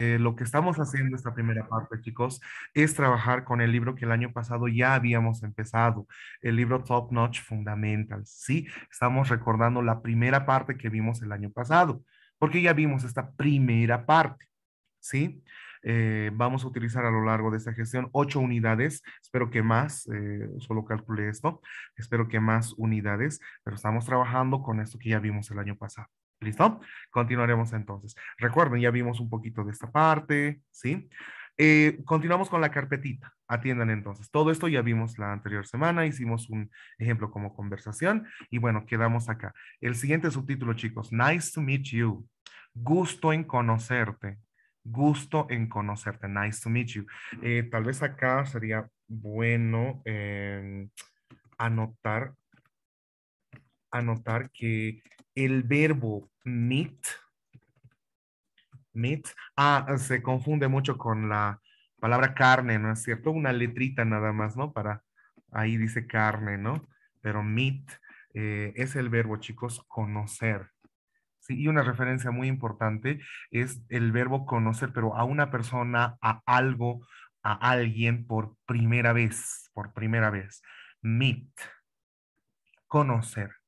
Eh, lo que estamos haciendo esta primera parte, chicos, es trabajar con el libro que el año pasado ya habíamos empezado, el libro Top Notch Fundamentals. Sí, estamos recordando la primera parte que vimos el año pasado, porque ya vimos esta primera parte. Sí, eh, vamos a utilizar a lo largo de esta gestión ocho unidades, espero que más, eh, solo calculé esto, espero que más unidades, pero estamos trabajando con esto que ya vimos el año pasado. ¿Listo? Continuaremos entonces. Recuerden, ya vimos un poquito de esta parte, ¿sí? Eh, continuamos con la carpetita. Atiendan entonces. Todo esto ya vimos la anterior semana, hicimos un ejemplo como conversación y bueno, quedamos acá. El siguiente subtítulo, chicos, Nice to meet you. Gusto en conocerte. Gusto en conocerte. Nice to meet you. Eh, tal vez acá sería bueno em, anotar, anotar que el verbo meat. Meat. Ah, se confunde mucho con la palabra carne, ¿no es cierto? Una letrita nada más, ¿no? Para, ahí dice carne, ¿no? Pero meet eh, es el verbo, chicos, conocer. Sí, y una referencia muy importante es el verbo conocer, pero a una persona, a algo, a alguien por primera vez, por primera vez. Meet, conocer.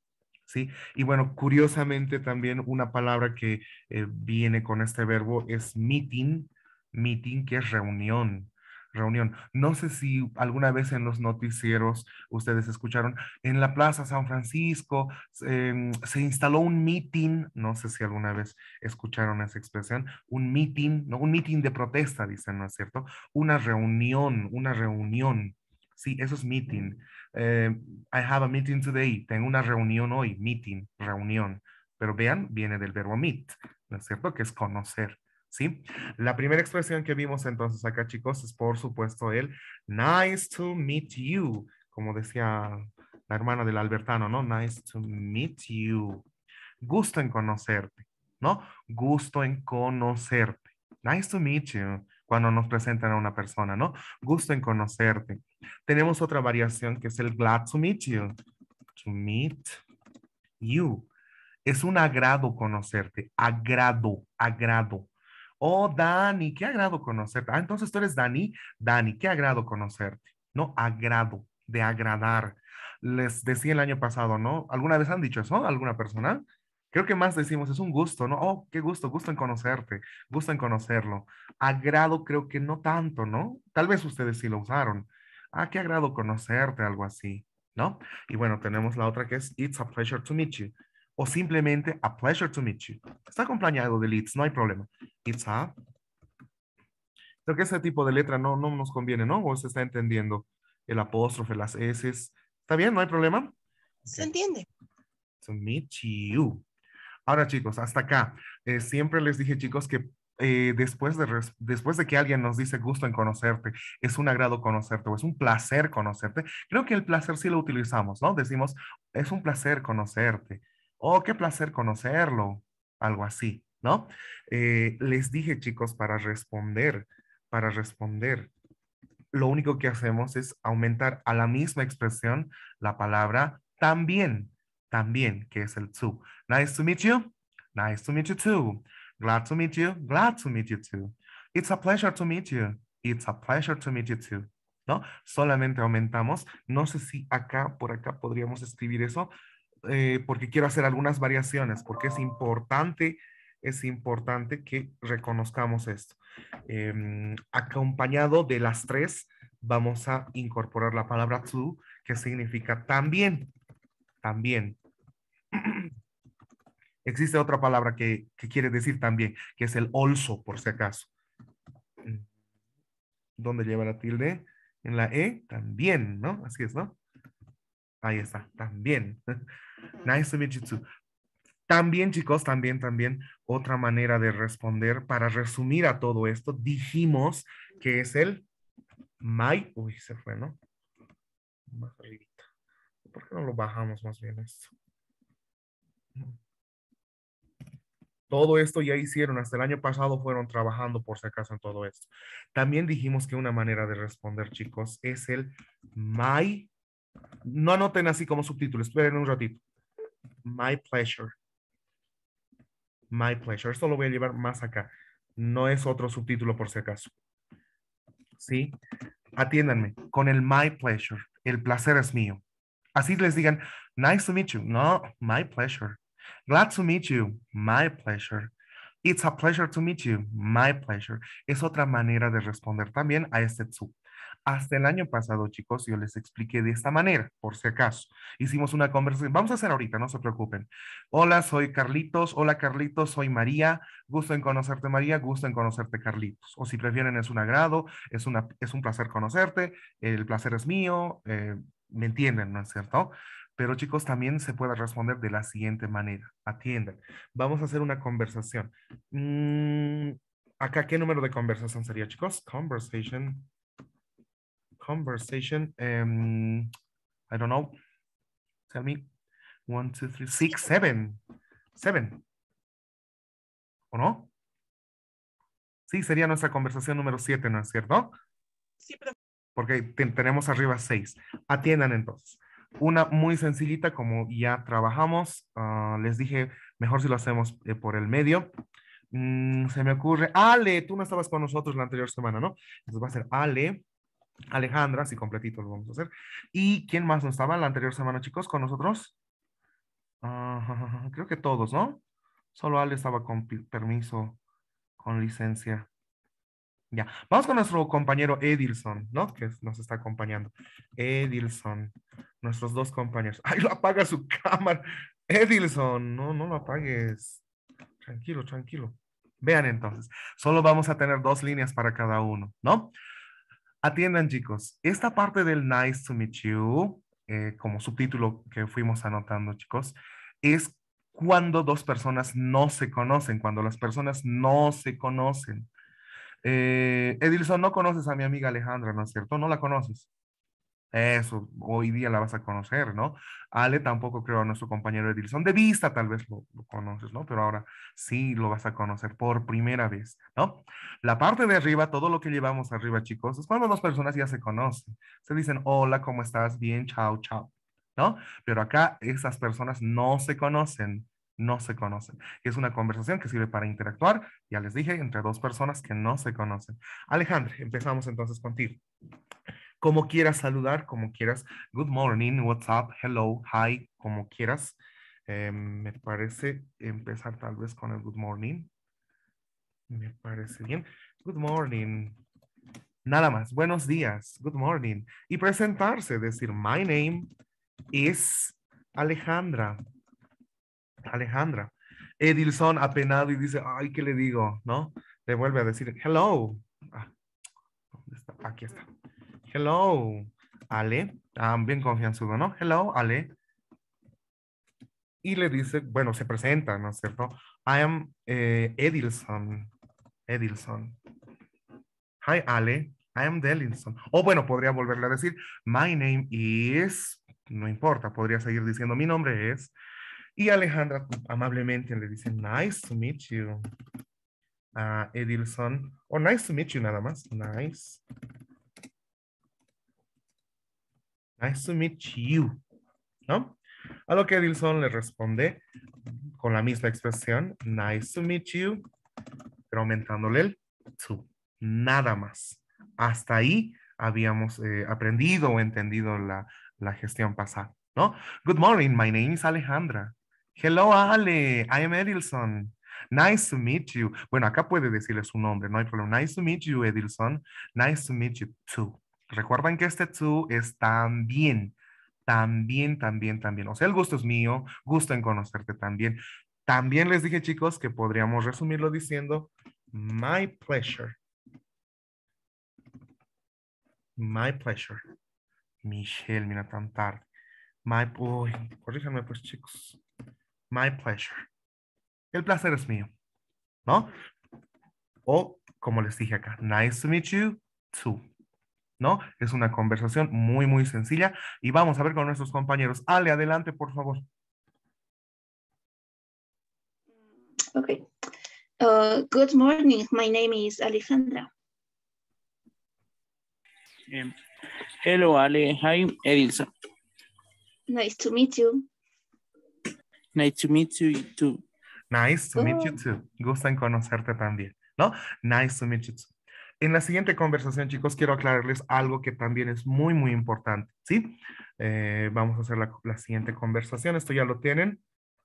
¿sí? Y bueno, curiosamente también una palabra que eh, viene con este verbo es meeting, meeting que es reunión, reunión. No sé si alguna vez en los noticieros ustedes escucharon, en la Plaza San Francisco em, se instaló un meeting, no sé si alguna vez escucharon esa expresión, un meeting, no, un meeting de protesta, dicen, ¿no es cierto? Una reunión, una reunión. Sí, eso es meeting. Eh, I have a meeting today, tengo una reunión hoy, meeting, reunión. Pero vean, viene del verbo meet, ¿no es cierto? Que es conocer, ¿sí? La primera expresión que vimos entonces acá, chicos, es por supuesto el nice to meet you, como decía la hermana del Albertano, ¿no? Nice to meet you. Gusto en conocerte, ¿no? Gusto en conocerte. Nice to meet you cuando nos presentan a una persona, ¿no? Gusto en conocerte. Tenemos otra variación que es el glad to meet you. To meet you. Es un agrado conocerte. Agrado, agrado. Oh, Dani, qué agrado conocerte. Ah, entonces tú eres Dani. Dani, qué agrado conocerte. No, agrado, de agradar. Les decía el año pasado, ¿no? ¿Alguna vez han dicho eso? ¿Alguna persona? Creo que más decimos, es un gusto, ¿no? Oh, qué gusto, gusto en conocerte, gusto en conocerlo. Agrado creo que no tanto, ¿no? Tal vez ustedes sí lo usaron. Ah, qué agrado conocerte, algo así, ¿no? Y bueno, tenemos la otra que es It's a pleasure to meet you. O simplemente a pleasure to meet you. Está acompañado del it's, no hay problema. It's a... Creo que ese tipo de letra no, no nos conviene, ¿no? O se está entendiendo el apóstrofe, las S. ¿Está bien? ¿No hay problema? Se entiende. To meet you. Ahora chicos, hasta acá. Eh, siempre les dije chicos que eh, después, de después de que alguien nos dice gusto en conocerte, es un agrado conocerte o es un placer conocerte, creo que el placer sí lo utilizamos, ¿no? Decimos, es un placer conocerte o oh, qué placer conocerlo, algo así, ¿no? Eh, les dije chicos, para responder, para responder, lo único que hacemos es aumentar a la misma expresión la palabra también también, que es el to. Nice to meet you. Nice to meet you too. Glad to meet you. Glad to meet you too. It's a pleasure to meet you. It's a pleasure to meet you too. ¿No? Solamente aumentamos. No sé si acá, por acá podríamos escribir eso, eh, porque quiero hacer algunas variaciones, porque es importante, es importante que reconozcamos esto. Em, acompañado de las tres, vamos a incorporar la palabra to, que significa también, también. Existe otra palabra que, quiere decir también, que es el olso por si acaso. Mm. ¿Dónde lleva la tilde? En la E, también, ¿no? Así es, ¿no? Ahí está, también. nice to meet you También, chicos, también, también, otra manera de responder para resumir a todo esto, dijimos que es el my, uy, se fue, ¿no? Más arribita. ¿Por qué no lo bajamos más bien esto? Todo esto ya hicieron, hasta el año pasado fueron trabajando por si acaso en todo esto. También dijimos que una manera de responder, chicos, es el my, no anoten así como subtítulo, esperen un ratito. My pleasure. My pleasure. Esto lo voy a llevar más acá. No es otro subtítulo por si acaso. ¿Sí? Atiéndanme con el my pleasure. El placer es mío. Así les digan, nice to meet you. No, my pleasure. Glad to meet you. My pleasure. It's a pleasure to meet you. My pleasure. Es otra manera de responder también a este Zoom. Hasta el año pasado, chicos, yo les expliqué de esta manera, por si acaso. Hicimos una conversación. Vamos a hacer ahorita, no se preocupen. Hola, soy Carlitos. Hola, Carlitos, soy María. Gusto en conocerte, María. Gusto en conocerte, Carlitos. O si prefieren, es un agrado, es, un placer conocerte. El placer es mío. Eh, ¿Me entienden, no es cierto? Pero chicos, también se puede responder de la siguiente manera. Atiendan. Vamos a hacer una conversación. Mm, acá, ¿qué número de conversación sería, chicos? Conversation. Conversation. Em, I don't know. Tell me. One, two, three, six, seven. Seven. ¿O no? Sí, sería nuestra conversación número siete, ¿no es cierto? Sí, pero... Porque tenemos arriba seis. Atiendan entonces. Una muy sencillita, como ya trabajamos, ah, les dije, mejor si lo hacemos eh, por el medio. Mm, se me ocurre, Ale, tú no estabas con nosotros la anterior semana, ¿no? Entonces va a ser Ale, Alejandra, si completito lo vamos a hacer. ¿Y quién más no estaba la anterior semana, chicos, con nosotros? Ah, creo que todos, ¿no? Solo Ale estaba con permiso, con licencia. Ya, vamos con nuestro compañero Edilson, ¿no? Que nos está acompañando. Edilson, nuestros dos compañeros. ¡Ay, lo apaga su cámara! Edilson, no, no lo apagues. Tranquilo, tranquilo. Vean entonces, solo vamos a tener dos líneas para cada uno, ¿no? Atiendan, chicos. Esta parte del nice to meet you, eh, como subtítulo que fuimos anotando, chicos, es cuando dos personas no se conocen, cuando las personas no se conocen. Eh, Edilson, no conoces a mi amiga Alejandra, ¿no es cierto? No la conoces. Eso, hoy día la vas a conocer, ¿no? Ale tampoco creo a nuestro compañero Edilson. De vista tal vez lo, conoces, ¿no? Pero ahora sí lo vas a conocer por primera vez, ¿no? La parte de arriba, todo lo que llevamos arriba, chicos, es cuando dos personas ya se conocen. Se dicen, hola, ¿cómo estás? Bien, chao, chao, ¿no? Pero acá esas personas no se conocen no se conocen. Es una conversación que sirve para interactuar, ya les dije, entre dos personas que no se conocen. Alejandra, empezamos entonces contigo. Como quieras saludar, como quieras. Good morning, what's up, hello, hi, como quieras. Em, me parece empezar tal vez con el good morning. Me parece bien. Good morning. Nada más. Buenos días. Good morning. Y presentarse, decir, my name is Alejandra. Alejandra. Edilson apenado y dice, ay, ¿qué le digo? ¿No? Le vuelve a decir, hello. Ah, Aquí está. Hello, Ale. bien confianzudo, ¿no? Hello, Ale. Y le dice, bueno, se presenta, ¿no es cierto? I am eh, Edilson. Edilson. Hi, Ale. I am Dellinson. O bueno, podría volverle a decir, my name is, no importa, podría seguir diciendo, mi nombre es, y Alejandra amablemente le dice, nice to meet you. A Edilson, o oh, nice to meet you nada más, nice. Nice to meet you, ¿no? A lo que Edilson le responde con la misma expresión, nice to meet you, pero aumentándole el to, nada más. Hasta ahí habíamos eh, aprendido o entendido la, la gestión pasada, ¿no? Good morning, my name is Alejandra. Hello, Ale. I am Edilson. Nice to meet you. Bueno, acá puede decirle su nombre, no hay problema. Nice to meet you, Edilson. Nice to meet you too. Recuerden que este too es también, también, también, también. O sea, el gusto es mío, gusto en conocerte también. También les dije, chicos, que podríamos resumirlo diciendo my pleasure. My pleasure. Michelle, mira tan tarde. My, boy, corríjanme pues, chicos. My pleasure. El placer es mío. ¿No? O, como les dije acá, nice to meet you too. ¿No? Es una conversación muy, muy sencilla. Y vamos a ver con nuestros compañeros. Ale, adelante, por favor. Ok. Uh, good morning. My name is Alejandra. Em, hello, Ale. Hi, Edilson. Nice to meet you. Nice to meet you too. Nice to meet you oh. too. en conocerte también, ¿no? Nice to meet you too. En la siguiente conversación, chicos, quiero aclararles algo que también es muy, muy importante, ¿sí? Eh, vamos a hacer la, siguiente conversación. Esto ya lo tienen.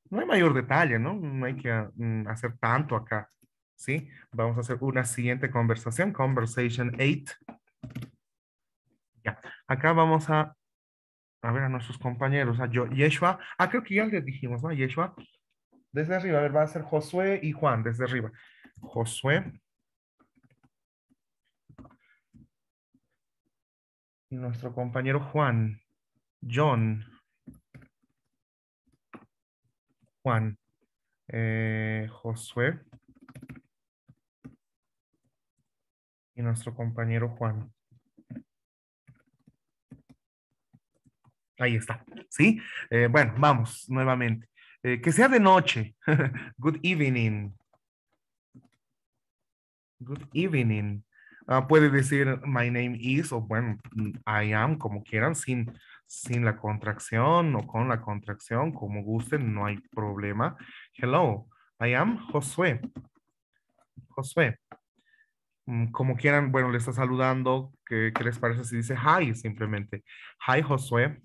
No hay mayor detalle, ¿no? No hay que mm, hacer tanto acá, ¿sí? Vamos a hacer una siguiente conversación, conversation eight. Ya. Acá vamos a a ver a nuestros compañeros, a Yeshua. Ah, creo que ya les dijimos, ¿no? Yeshua. Desde arriba, a ver, va a ser Josué y Juan, desde arriba. Josué. Y nuestro compañero Juan. John. Juan. Eh, Josué. Y nuestro compañero Juan. Ahí está, ¿sí? Eh, bueno, vamos nuevamente. Eh, que sea de noche. Good evening. Good evening. Ah, puede decir my name is o bueno, I am, como quieran, sin, sin la contracción o con la contracción, como gusten, no hay problema. Hello, I am Josué. Josué. Mm, como quieran, bueno, le está saludando. ¿Qué, ¿Qué, les parece si dice hi simplemente? Hi, Josué.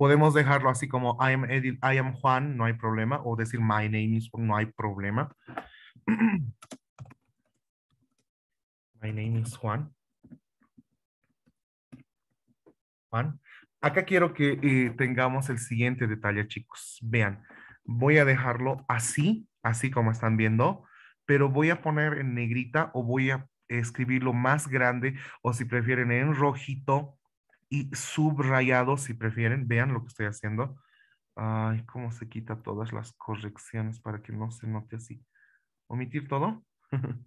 podemos dejarlo así como I am, I am Juan, no hay problema, o decir my name is, no hay problema. my name is Juan. Juan. Acá quiero que eh, tengamos el siguiente detalle, chicos. Vean, voy a dejarlo así, así como están viendo, pero voy a poner en negrita o voy a escribirlo más grande o si prefieren en rojito y subrayado, si prefieren, vean lo que estoy haciendo. Ay, cómo se quita todas las correcciones para que no se note así. Omitir todo.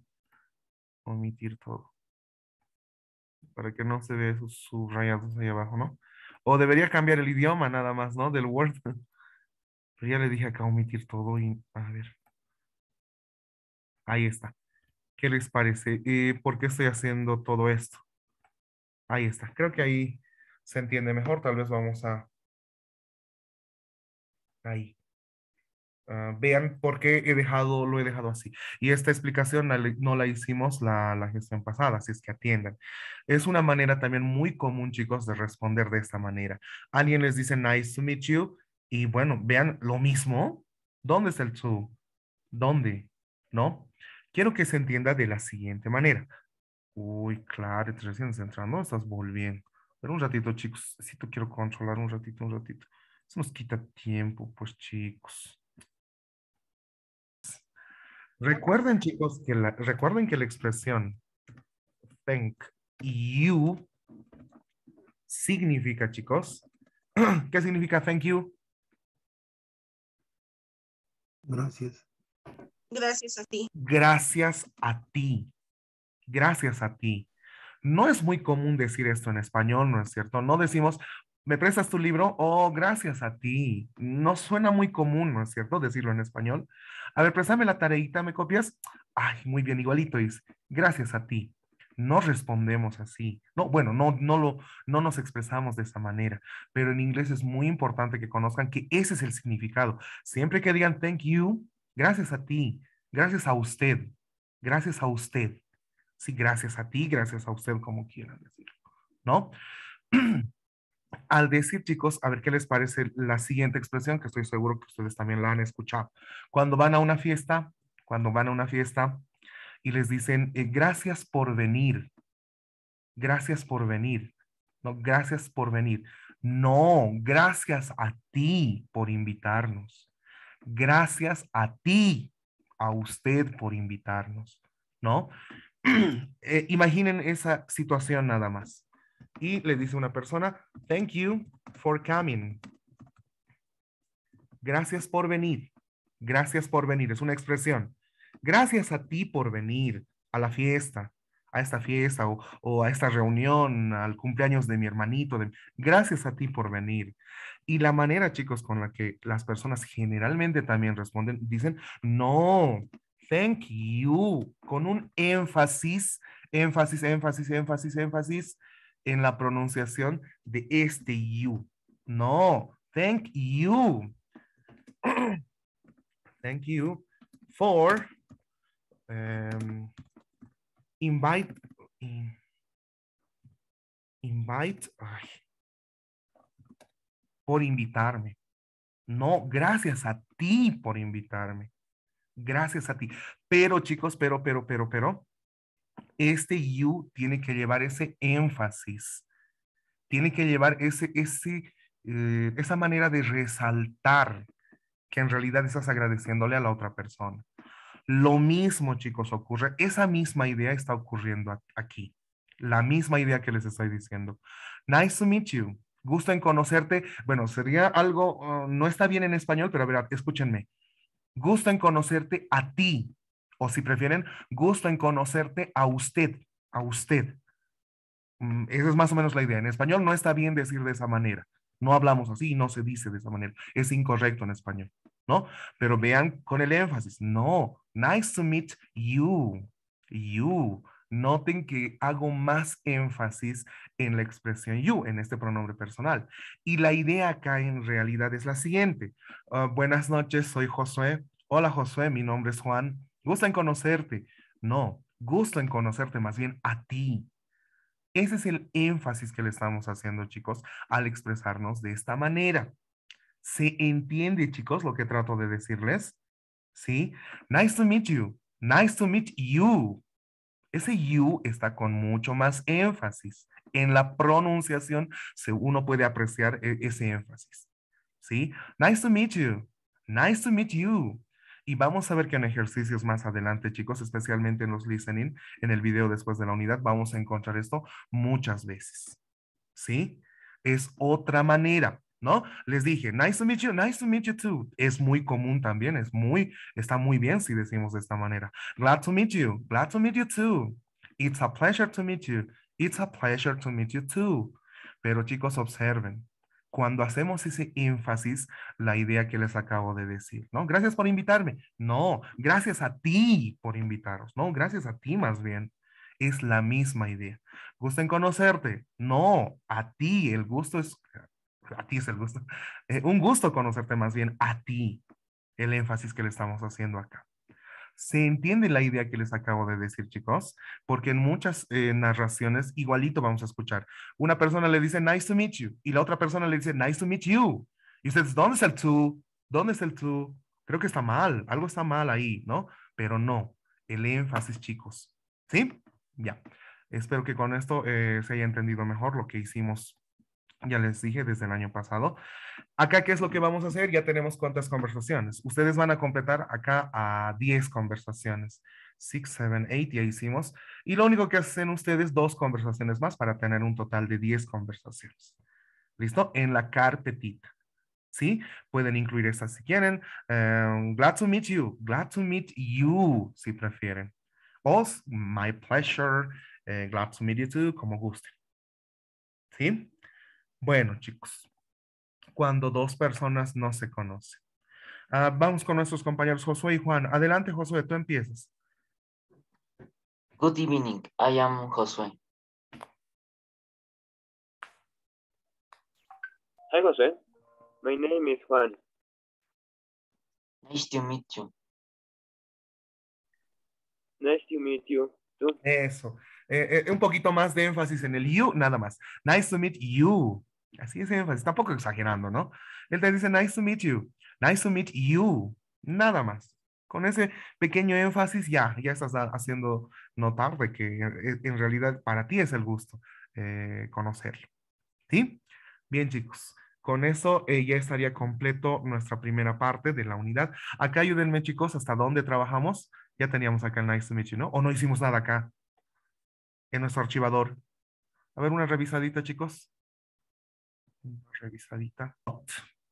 Omitir todo. Para que no se vea esos subrayados ahí abajo, ¿no? O debería cambiar el idioma nada más, ¿no? Del Word. Pero ya le dije acá omitir todo y a ver. Ahí está. ¿Qué les parece? ¿Y eh, ¿Por qué estoy haciendo todo esto? Ahí está. Creo que ahí se entiende mejor. Tal vez vamos a... Ahí. Ah, vean por qué he dejado, lo he dejado así. Y esta explicación no la hicimos la, gestión pasada, así es que atiendan. Es una manera también muy común, chicos, de responder de esta manera. Alguien les dice, nice to meet you. Y bueno, vean lo mismo. ¿Dónde está el to? ¿Dónde? ¿No? Quiero que se entienda de la siguiente manera. Uy, claro, te recién entrando, estás volviendo. Pero un ratito, chicos, si tú quiero controlar un ratito, un ratito. Eso nos quita tiempo, pues, chicos. Recuerden, chicos, que la, recuerden que la expresión thank you significa, chicos, ¿qué significa thank you? Gracias. Gracias a ti. Gracias a ti. Gracias a ti. No es muy común decir esto en español, ¿no es cierto? No decimos, ¿me prestas tu libro? Oh, gracias a ti. No suena muy común, ¿no es cierto? Decirlo en español. A ver, préstame la tareita, ¿me copias? Ay, muy bien, igualito es. Gracias a ti. No respondemos así. No, bueno, no, no, lo, no nos expresamos de esa manera, pero en inglés es muy importante que conozcan que ese es el significado. Siempre que digan thank you, gracias a ti, gracias a usted, gracias a usted. Sí, gracias a ti, gracias a usted, como quieran decirlo, ¿no? Al decir, chicos, a ver qué les parece la siguiente expresión, que estoy seguro que ustedes también la han escuchado. Cuando van a una fiesta, cuando van a una fiesta y les dicen, eh, gracias por venir, gracias por venir, no, gracias por venir. No, gracias a ti por invitarnos. Gracias a ti, a usted por invitarnos, ¿no? Eh, imaginen esa situación nada más. Y le dice una persona, thank you for coming. Gracias por venir. Gracias por venir. Es una expresión. Gracias a ti por venir a la fiesta, a esta fiesta o, a esta reunión, al cumpleaños de mi hermanito. Gracias a ti por venir. Y la manera, chicos, con la que las personas generalmente también responden, dicen, no, Thank you, con un énfasis, énfasis, énfasis, énfasis, énfasis en la pronunciación de este you. No, thank you. thank you for em, invite, invite, por invitarme. No, gracias a ti por invitarme. Gracias a ti. Pero chicos, pero, pero, pero, pero, este you tiene que llevar ese énfasis, tiene que llevar ese, ese, eh, esa manera de resaltar que en realidad estás agradeciéndole a la otra persona. Lo mismo, chicos, ocurre. Esa misma idea está ocurriendo aquí. La misma idea que les estoy diciendo. Nice to meet you. Gusto en conocerte. Bueno, sería algo, oh, no está bien en español, pero a ver, escúchenme gusto en conocerte a ti, o si prefieren, gusto en conocerte a usted, a usted. Mm, esa es más o menos la idea. En español no está bien decir de esa manera. No hablamos así, no se dice de esa manera. Es incorrecto en español, ¿no? Pero vean con el énfasis. No, nice to meet you, you. Noten que hago más énfasis en la expresión you, en este pronombre personal. Y la idea acá en realidad es la siguiente. Ah, buenas noches, soy Josué. Hola Josué, mi nombre es Juan. Gusto en conocerte. No, gusto en conocerte más bien a ti. Ese es el énfasis que le estamos haciendo, chicos, al expresarnos de esta manera. ¿Se entiende, chicos, lo que trato de decirles? ¿Sí? Nice to meet you. Nice to meet you. Ese you está con mucho más énfasis. En la pronunciación uno puede apreciar e, ese énfasis. ¿Sí? Nice to meet you. Nice to meet you. Y vamos a ver que en ejercicios más adelante, chicos, especialmente en los listening, en el video después de la unidad, vamos a encontrar esto muchas veces. ¿Sí? Es otra manera. ¿no? Les dije, nice to meet you, nice to meet you too. Es muy común también, es muy, está muy bien si decimos de esta manera. Glad to meet you, glad to meet you too. It's a pleasure to meet you, it's a pleasure to meet you too. Pero chicos, observen, cuando hacemos ese énfasis, la idea que les acabo de decir, ¿no? Gracias por invitarme. No, gracias a ti por invitaros, ¿no? Gracias a ti más bien. Es la misma idea. ¿Gusta en conocerte? No, a ti, el gusto es a ti es el gusto, eh, un gusto conocerte más bien a ti, el énfasis que le estamos haciendo acá. ¿Se entiende la idea que les acabo de decir, chicos? Porque en muchas eh, narraciones igualito vamos a escuchar. Una persona le dice, nice to meet you, y la otra persona le dice, nice to meet you. Y ustedes, ¿dónde es el tú? ¿Dónde es el tú? Creo que está mal, algo está mal ahí, ¿no? Pero no, el énfasis, chicos. ¿Sí? Ya. Espero que con esto eh, se haya entendido mejor lo que hicimos ya les dije desde el año pasado. Acá, ¿qué es lo que vamos a hacer? Ya tenemos cuántas conversaciones. Ustedes van a completar acá a 10 conversaciones. 6, 7, 8 ya hicimos. Y lo único que hacen ustedes, dos conversaciones más para tener un total de 10 conversaciones. ¿Listo? En la carpetita. ¿Sí? Pueden incluir estas si quieren. Em, glad to meet you. Glad to meet you, si prefieren. O my pleasure. Eh, glad to meet you too, como gusten. ¿Sí? Bueno, chicos, cuando dos personas no se conocen. Ah, vamos con nuestros compañeros Josué y Juan. Adelante, Josué, tú empiezas. Good evening, I am Josué. Hi, Josué. My name is Juan. Nice to meet you. Nice to meet you. Eso. Eh, eh, un poquito más de énfasis en el you, nada más. Nice to meet you. Así es énfasis, tampoco exagerando, ¿no? Él te dice, nice to meet you, nice to meet you, nada más. Con ese pequeño énfasis ya, ya estás haciendo notar de que eh, eh, en realidad para ti es el gusto eh, conocerlo. ¿Sí? Bien, chicos. Con eso ya estaría completo nuestra primera parte de la unidad. Acá ayúdenme, chicos, hasta dónde trabajamos. Ya teníamos acá el Nice to meet you, ¿no? O no hicimos nada acá en nuestro archivador. A ver, una revisadita, chicos. revisadita.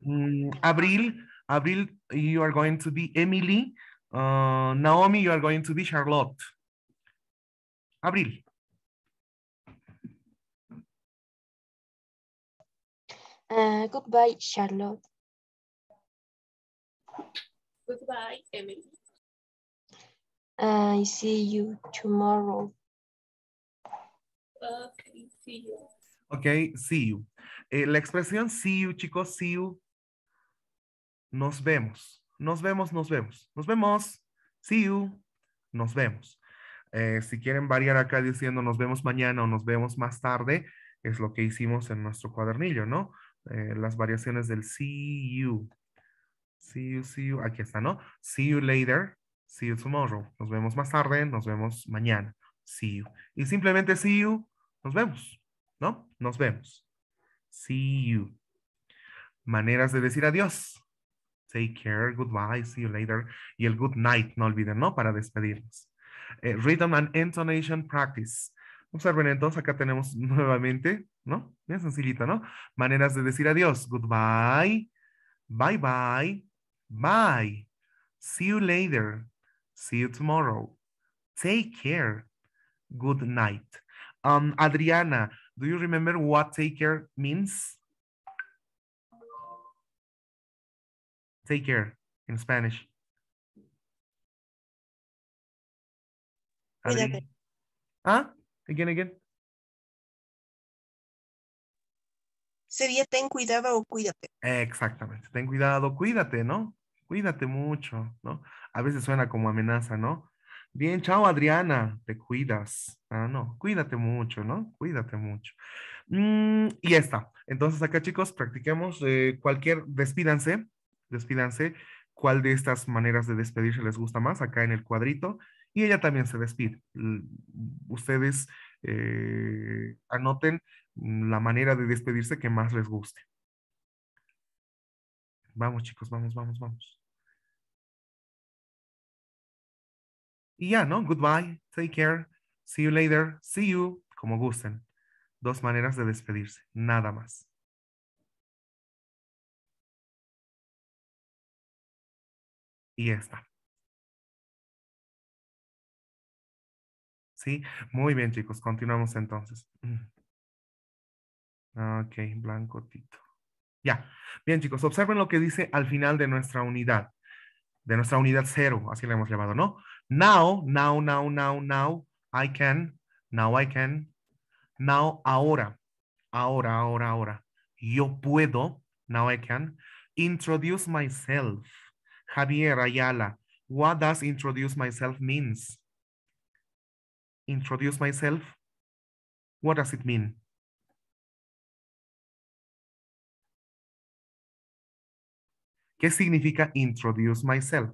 Um, Abril, Abril, you are going to be Emily. Uh, Naomi, you are going to be Charlotte. Abril. Uh, goodbye, Charlotte. Goodbye, Emily. Uh, I see you tomorrow. Okay, see you. Okay, see you. Eh, la expresión see you, chicos, see you. Nos vemos. Nos vemos, nos vemos. Nos vemos. See you. Nos vemos. Eh, si quieren variar acá diciendo nos vemos mañana o nos vemos más tarde, es lo que hicimos en nuestro cuadernillo, ¿no? Eh, las variaciones del see you. See you, see you. Aquí está, ¿no? See you later. See you tomorrow. Nos vemos más tarde. Nos vemos mañana. See you. Y simplemente see you. Nos vemos, ¿no? Nos vemos. See you. Maneras de decir adiós. Take care, goodbye, see you later. Y el good night, no olviden, ¿no? Para despedirnos. Eh, rhythm and intonation practice. Observen entonces, acá tenemos nuevamente, ¿no? Bien sencillito, ¿no? Maneras de decir adiós. Goodbye, bye bye, bye. See you later. See you tomorrow. Take care. Good night. Um, Adriana, Do you remember what take care means? Take care in Spanish. Cuídate. ¿Ah? Again, again. Sería ten cuidado o cuídate. Exactamente. Ten cuidado, cuídate, ¿no? Cuídate mucho, ¿no? A veces suena como amenaza, ¿no? Bien, chao Adriana, te cuidas. Ah, no, cuídate mucho, ¿no? Cuídate mucho. Mm, y ya está. Entonces acá chicos, practiquemos eh, cualquier, despídanse, despídanse, cuál de estas maneras de despedirse les gusta más, acá en el cuadrito. Y ella también se despide. Ustedes eh, anoten la manera de despedirse que más les guste. Vamos chicos, vamos, vamos, vamos. Y ya, ¿no? Goodbye, take care, see you later, see you, como gusten. Dos maneras de despedirse, nada más. Y ya está. ¿Sí? Muy bien, chicos. Continuamos entonces. Mm. Ok, blanco tito. Ya. Bien, chicos. Observen lo que dice al final de nuestra unidad. De nuestra unidad cero, así la hemos llamado, ¿no? Now, now, now, now, now, I can, now I can. Now, ahora, ahora, ahora, ahora. Yo puedo, now I can. Introduce myself. Javier Ayala, what does introduce myself means? Introduce myself, what does it mean? ¿Qué significa introduce myself?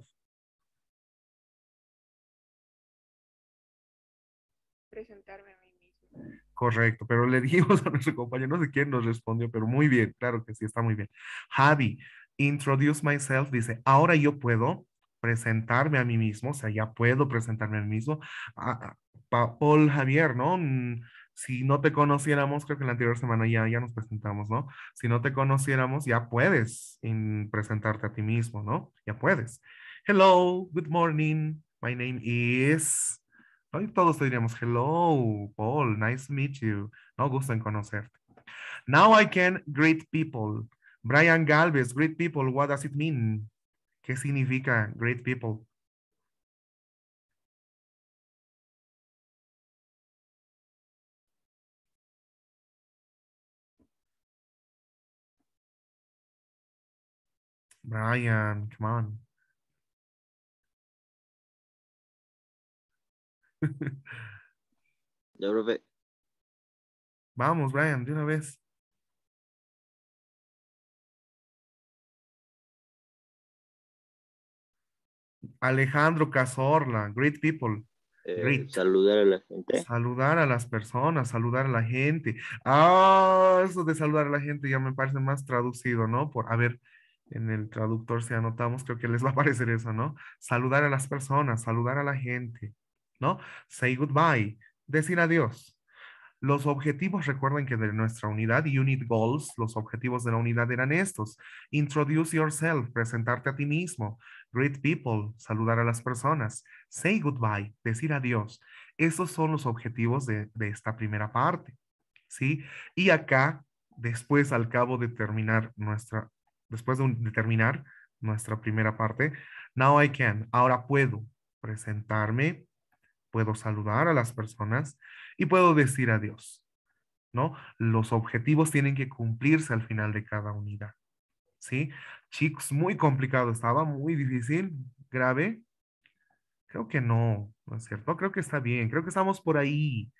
presentarme a mí mismo. Correcto, pero le dijimos a nuestro compañero, no sé quién nos respondió, pero muy bien, claro que sí, está muy bien. Javi, introduce myself, dice, ahora yo puedo presentarme a mí mismo, o sea, ya puedo presentarme a mí mismo. Paul Javier, ¿no? Mm, si no te conociéramos, creo que la anterior semana ya, ya nos presentamos, ¿no? Si no te conociéramos, ya puedes presentarte a ti mismo, ¿no? Ya puedes. Hello, good morning. My name is todos te diríamos, hello, Paul, nice to meet you, ¿no? Gusto conocerte. Now I can greet people. Brian Galvez, greet people, what does it mean? ¿Qué significa great people? Brian, come on. Vamos, Brian, de una vez. Alejandro Cazorla, great people. Eh, saludar a la gente. Saludar a las personas, saludar a la gente. Ah, eso de saludar a la gente ya me parece más traducido, ¿no? a ver, en el traductor si anotamos, creo que les va a parecer eso, ¿no? Saludar a las personas, saludar a la gente. ¿no? Say goodbye, decir adiós. Los objetivos, recuerden que de nuestra unidad, Unit Goals, los objetivos de la unidad eran estos. Introduce yourself, presentarte a ti mismo. Greet people, saludar a las personas. Say goodbye, decir adiós. Esos son los objetivos de, esta primera parte, ¿sí? Y acá, después, al cabo de terminar nuestra, después de, de terminar nuestra primera parte, now I can, ahora puedo presentarme, puedo saludar a las personas y puedo decir adiós. ¿No? Los objetivos tienen que cumplirse al final de cada unidad. ¿Sí? Chicos, muy complicado, estaba muy difícil, grave. Creo que no, ¿no es cierto? Creo que está bien, creo que estamos por ahí.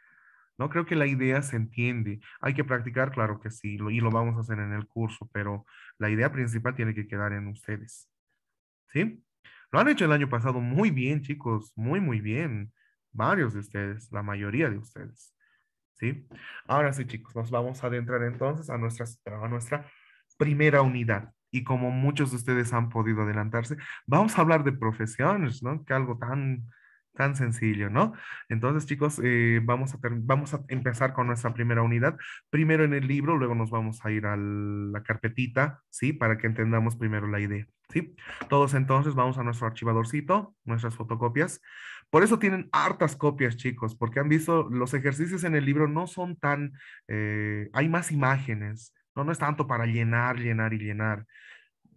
No creo que la idea se entiende. Hay que practicar, claro que sí, y lo vamos a hacer en el curso, pero la idea principal tiene que quedar en ustedes. ¿Sí? Lo han hecho el año pasado muy bien, chicos, muy, muy bien varios de ustedes, la mayoría de ustedes. ¿Sí? Ahora sí, chicos, nos vamos a adentrar entonces a, a nuestra primera unidad. Y como muchos de ustedes han podido adelantarse, vamos a hablar de profesiones, ¿no? Que algo tan, tan sencillo, ¿no? Entonces, chicos, eh, vamos, a vamos a empezar con nuestra primera unidad. Primero en el libro, luego nos vamos a ir a la carpetita, ¿sí? Para que entendamos primero la idea, ¿sí? Todos entonces vamos a nuestro archivadorcito, nuestras fotocopias. Por eso tienen hartas copias, chicos, porque han visto los ejercicios en el libro no son tan, eh, hay más imágenes, ¿no? no es tanto para llenar, llenar y llenar.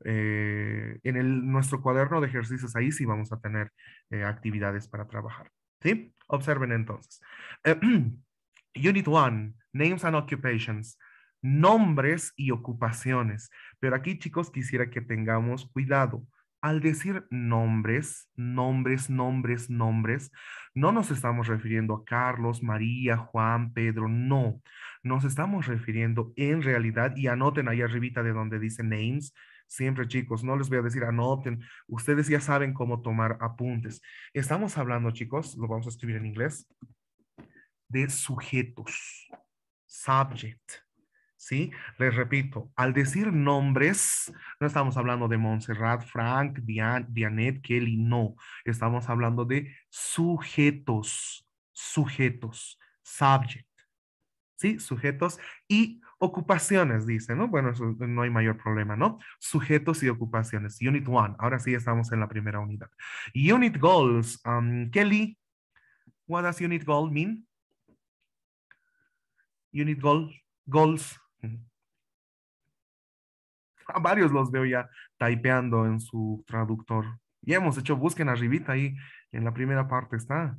Eh, en el, nuestro cuaderno de ejercicios, ahí sí vamos a tener eh, actividades para trabajar. ¿Sí? Observen entonces. Unit 1, Names and Occupations nombres y ocupaciones. Pero aquí, chicos, quisiera que tengamos cuidado al decir nombres, nombres, nombres, nombres, no nos estamos refiriendo a Carlos, María, Juan, Pedro, no. Nos estamos refiriendo en realidad, y anoten ahí arribita de donde dice names, siempre chicos, no les voy a decir anoten, ustedes ya saben cómo tomar apuntes. Estamos hablando chicos, lo vamos a escribir en inglés, de sujetos, subject, ¿sí? Les repito, al decir nombres, no estamos hablando de Montserrat, Frank, Diane, Dianette, Kelly, no. Estamos hablando de sujetos, sujetos, subject, ¿sí? Sujetos y ocupaciones, dice, ¿no? Bueno, no hay mayor problema, ¿no? Sujetos y ocupaciones. Unit one. ahora sí estamos en la primera unidad. Unit goals. Um, Kelly, what does unit goal mean? Unit goals, goals, varios los veo ya typeando en su traductor. Y hemos hecho, busquen arribita ahí, en la primera parte está.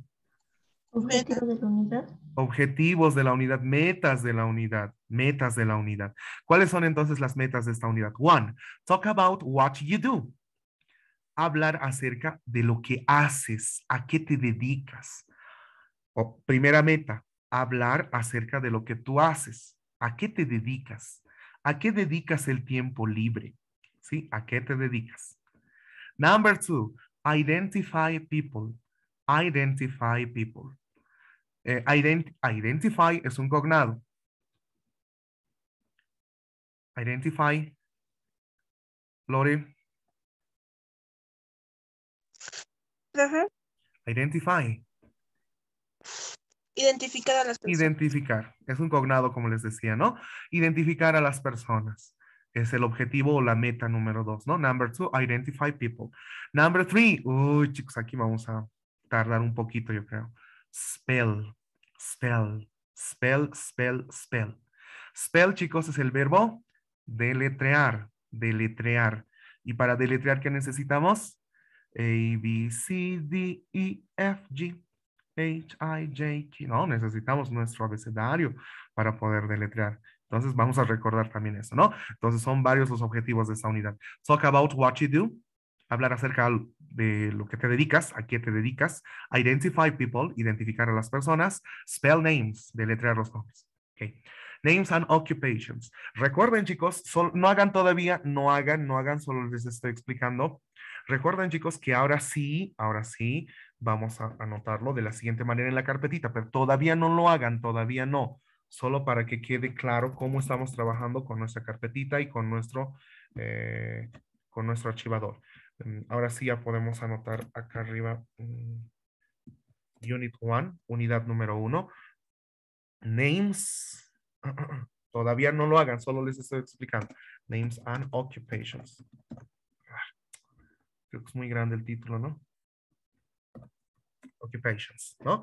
Objetivos de la unidad. Objetivos de la unidad, metas de la unidad, metas de la unidad. ¿Cuáles son entonces las metas de esta unidad? One, talk about what you do. Hablar acerca de lo que haces, a qué te dedicas. O, primera meta, hablar acerca de lo que tú haces. ¿A qué te dedicas? ¿A qué dedicas el tiempo libre? ¿Sí? ¿A qué te dedicas? Number two, identify people. Identify people. Eh, identify es un cognado. Identify. Lore. Identify. Identificar a las personas. Identificar, es un cognado, como les decía, ¿no? Identificar a las personas es el objetivo o la meta número dos, ¿no? Number two, identify people. Number three, uy, chicos, aquí vamos a tardar un poquito, yo creo. Spell, spell, spell, spell, spell. Spell, chicos, es el verbo deletrear, deletrear. Y para deletrear, ¿qué necesitamos? A, B, C, D, E, F, G. H, I, J, K. No, necesitamos nuestro abecedario para poder deletrear. Entonces vamos a recordar también eso, ¿no? Entonces son varios los objetivos de esta unidad. Talk about what you do. Hablar acerca de lo que te dedicas, a qué te dedicas. Identify people, identificar a las personas. Spell names, deletrear los nombres. Okay. Names and occupations. Recuerden, chicos, no hagan todavía, no hagan, no hagan, solo les estoy explicando. Recuerden, chicos, que ahora sí, ahora sí, vamos a anotarlo de la siguiente manera en la carpetita, pero todavía no lo hagan, todavía no, solo para que quede claro cómo estamos trabajando con nuestra carpetita y con nuestro, eh, con nuestro archivador. Mm, ahora sí ya podemos anotar acá arriba Unit 1, unidad número 1. Names, todavía no lo hagan, solo les estoy explicando. Names and Occupations. Ah, creo que es muy grande el título, ¿no? occupations, ¿no?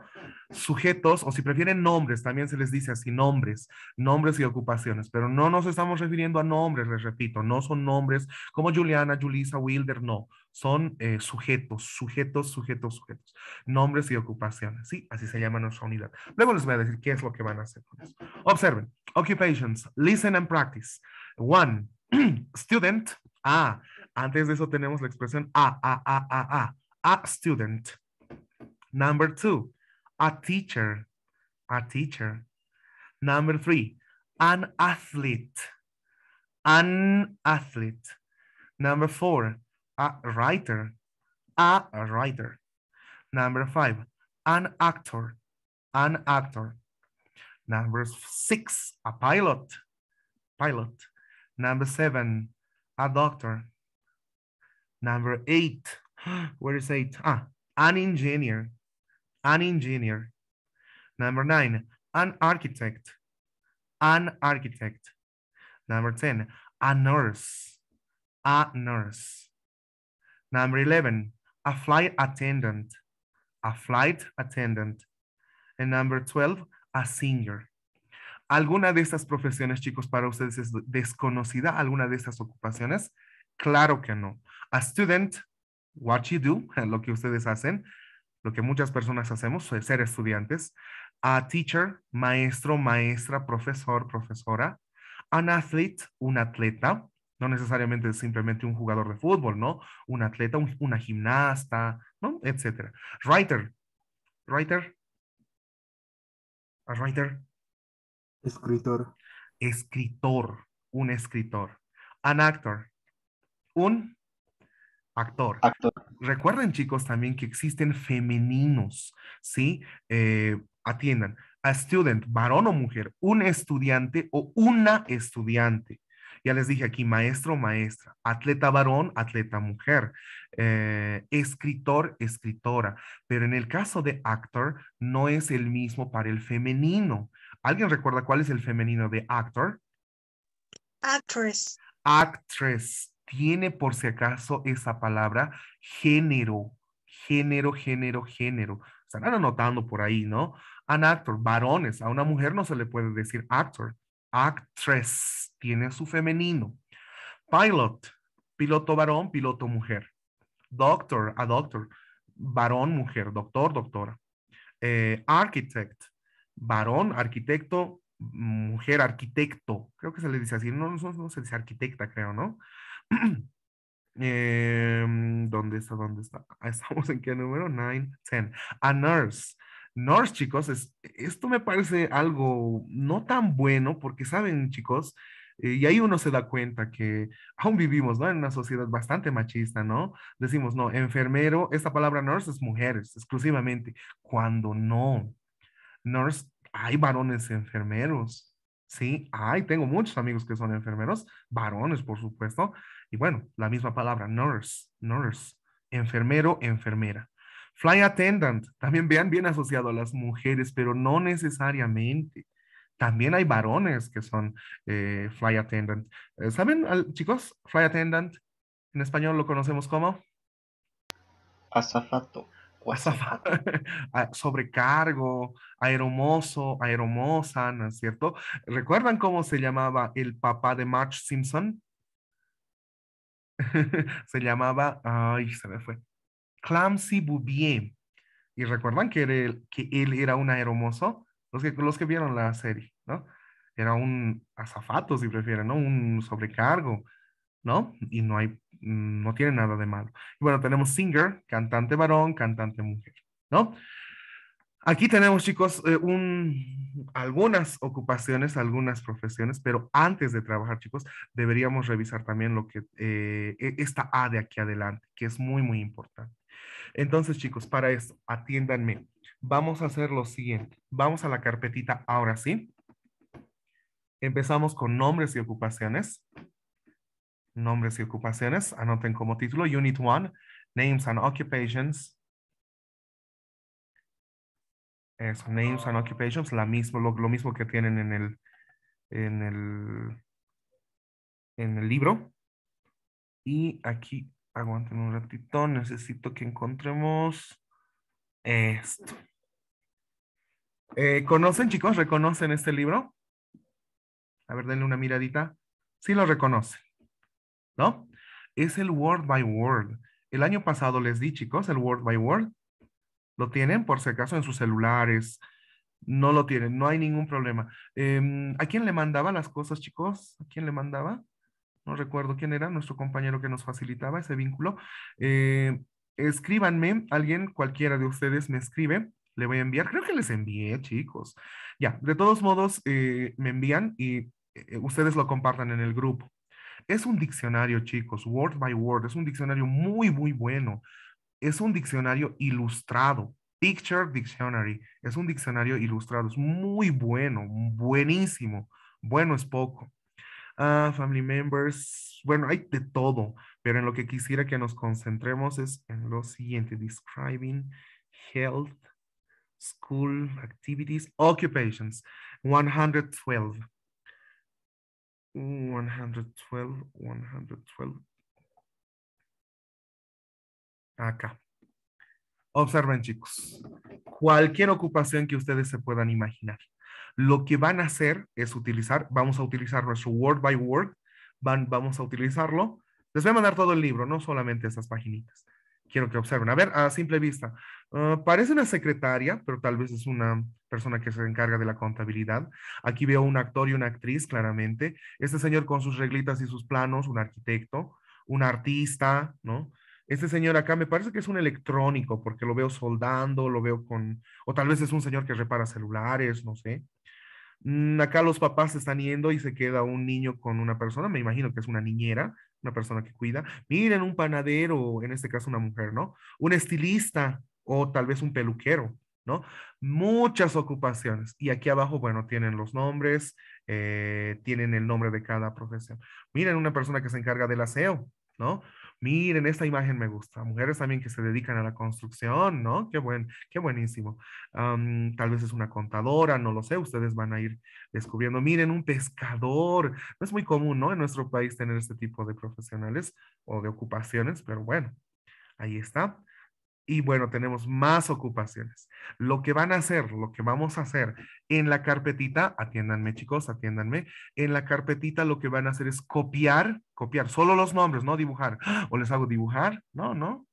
Sujetos, o si prefieren nombres, también se les dice así, nombres, nombres y ocupaciones, pero no nos estamos refiriendo a nombres, les repito, no son nombres como Juliana, Julisa, Wilder, no, son eh, sujetos, sujetos, sujetos, sujetos, nombres y ocupaciones, ¿sí? Así se llama nuestra unidad. Luego les voy a decir qué es lo que van a hacer con eso. Observen, occupations, listen and practice. One, student, ah, antes de eso tenemos la expresión a, a, a, a, a, a student, Number two, a teacher, a teacher. Number three, an athlete, an athlete. Number four, a writer, a writer. Number five, an actor, an actor. Number six, a pilot, pilot. Number seven, a doctor. Number eight, where is eight? Ah, an engineer, an engineer. Number nine, an architect, an architect. Number 10, a nurse, a nurse. Number 11, a flight attendant, a flight attendant. And number 12, a singer. ¿Alguna de estas profesiones, chicos, para ustedes es desconocida? ¿Alguna de estas ocupaciones? Claro que no. A student, what you do, lo que ustedes hacen. lo que muchas personas hacemos, es ser estudiantes, a teacher, maestro, maestra, profesor, profesora, an athlete, un atleta, no necesariamente simplemente un jugador de fútbol, ¿no? Un atleta, una gimnasta, ¿no? Etcétera. Writer, writer, a writer. Escritor. Escritor, un escritor. An actor, un Actor. Actor. Recuerden, chicos, también que existen femeninos, ¿sí? Eh, atiendan. A student, varón o mujer, un estudiante o una estudiante. Ya les dije aquí, maestro, maestra, atleta varón, atleta mujer, eh, escritor, escritora. Pero en el caso de actor, no es el mismo para el femenino. ¿Alguien recuerda cuál es el femenino de actor? Actress. Actress tiene por si acaso esa palabra género, género, género, género. Estarán anotando por ahí, ¿no? An actor, varones, a una mujer no se le puede decir actor, actress, tiene su femenino. Pilot, piloto varón, piloto mujer. Doctor, a doctor, varón, mujer, doctor, doctora. Eh, architect, varón, arquitecto, mujer, arquitecto. Creo que se le dice así, no, no, no se dice arquitecta, creo, ¿no? Em, ¿Dónde está? ¿Dónde está? Ah, ¿Estamos en qué número? Nine, ten. A Nurse. Nurse, chicos, es, esto me parece algo no tan bueno porque, ¿saben, chicos? Eh, y ahí uno se da cuenta que aún vivimos, ¿no? En una sociedad bastante machista, ¿no? Decimos, no, enfermero, esta palabra nurse es mujeres exclusivamente, cuando no. Nurse, hay varones enfermeros, ¿sí? Hay, tengo muchos amigos que son enfermeros, varones, por supuesto, y bueno, la misma palabra, nurse, nurse, enfermero, enfermera. Fly attendant, también vean bien asociado a las mujeres, pero no necesariamente. También hay varones que son eh, fly attendant. Eh, ¿Saben, chicos? Fly attendant, en español lo conocemos como. Azafato. azafato. Ah, sobrecargo, aeromoso, aeromosa, ¿no es cierto? ¿Recuerdan cómo se llamaba el papá de Marge Simpson? se llamaba, ay, se me fue, Clamsy Bouvier. Y recuerdan que, era que él era un aeromozo, los que, los que vieron la serie, ¿no? Era un azafato, si prefieren, ¿no? Un sobrecargo, ¿no? Y no hay, no tiene nada de malo. Y bueno, tenemos singer, cantante varón, cantante mujer, ¿no? Aquí tenemos, chicos, eh, un, algunas ocupaciones, algunas profesiones, pero antes de trabajar, chicos, deberíamos revisar también lo que eh, e, esta A de aquí adelante, que es muy, muy importante. Entonces, chicos, para eso, atiéndanme. Vamos a hacer lo siguiente. Vamos a la carpetita ahora sí. Empezamos con nombres y ocupaciones. Nombres y ocupaciones. Anoten como título, Unit 1, Names and Occupations. Names and Occupations, mismo, lo, mismo que tienen en el, en el, en el libro. Y aquí, aguanten un ratito, necesito que encontremos esto. Eh, ¿Conocen, chicos? ¿Reconocen este libro? A ver, denle una miradita. Sí lo reconocen, ¿no? Es el Word by Word. El año pasado les di, chicos, el Word by Word. Lo tienen por si acaso en sus celulares. No lo tienen, no hay ningún problema. Em, ¿A quién le mandaba las cosas, chicos? ¿A quién le mandaba? No recuerdo quién era, nuestro compañero que nos facilitaba ese vínculo. Eh, escríbanme, alguien, cualquiera de ustedes me escribe, le voy a enviar. Creo que les envié, chicos. Ya, de todos modos, eh, me envían y eh, eh, ustedes lo compartan en el grupo. Es un diccionario, chicos, word by word. Es un diccionario muy, muy bueno es un diccionario ilustrado, Picture Dictionary, es un diccionario ilustrado, es muy bueno, buenísimo, bueno es poco. Ah, family members, bueno, hay de todo, pero en lo que quisiera que nos concentremos es en lo siguiente, describing health, school activities, occupations, 112. 112, 112 acá. Observen, chicos, cualquier ocupación que ustedes se puedan imaginar. Lo que van a hacer es utilizar, vamos a utilizar nuestro word by word, van, vamos a utilizarlo. Les voy a mandar todo el libro, no solamente estas páginas. Quiero que observen. A ver, a simple vista, ah, parece una secretaria, pero tal vez es una persona que se encarga de la contabilidad. Aquí veo un actor y una actriz, claramente. Este señor con sus reglitas y sus planos, un arquitecto, un artista, ¿no? Este señor acá me parece que es un electrónico, porque lo veo soldando, lo veo con, o tal vez es un señor que repara celulares, no sé. Mm, acá los papás están yendo y se queda un niño con una persona, me imagino que es una niñera, una persona que cuida. Miren, un panadero, en este caso una mujer, ¿no? Un estilista o tal vez un peluquero, ¿no? Muchas ocupaciones. Y aquí abajo, bueno, tienen los nombres, eh, tienen el nombre de cada profesión. Miren, una persona que se encarga del aseo, ¿no? miren, esta imagen me gusta. Mujeres también que se dedican a la construcción, ¿no? Qué, buen, qué buenísimo. tal vez es una contadora, no lo sé, ustedes van a ir descubriendo. Miren, un pescador. No es muy común, ¿no? En nuestro país tener este tipo de profesionales o de ocupaciones, pero bueno, ahí está. Y bueno, tenemos más ocupaciones. Lo que van a hacer, lo que vamos a hacer en la carpetita, atiéndanme chicos, atiéndanme, en la carpetita lo que van a hacer es copiar, copiar, solo los nombres, no dibujar. ¿O les hago dibujar? No, no,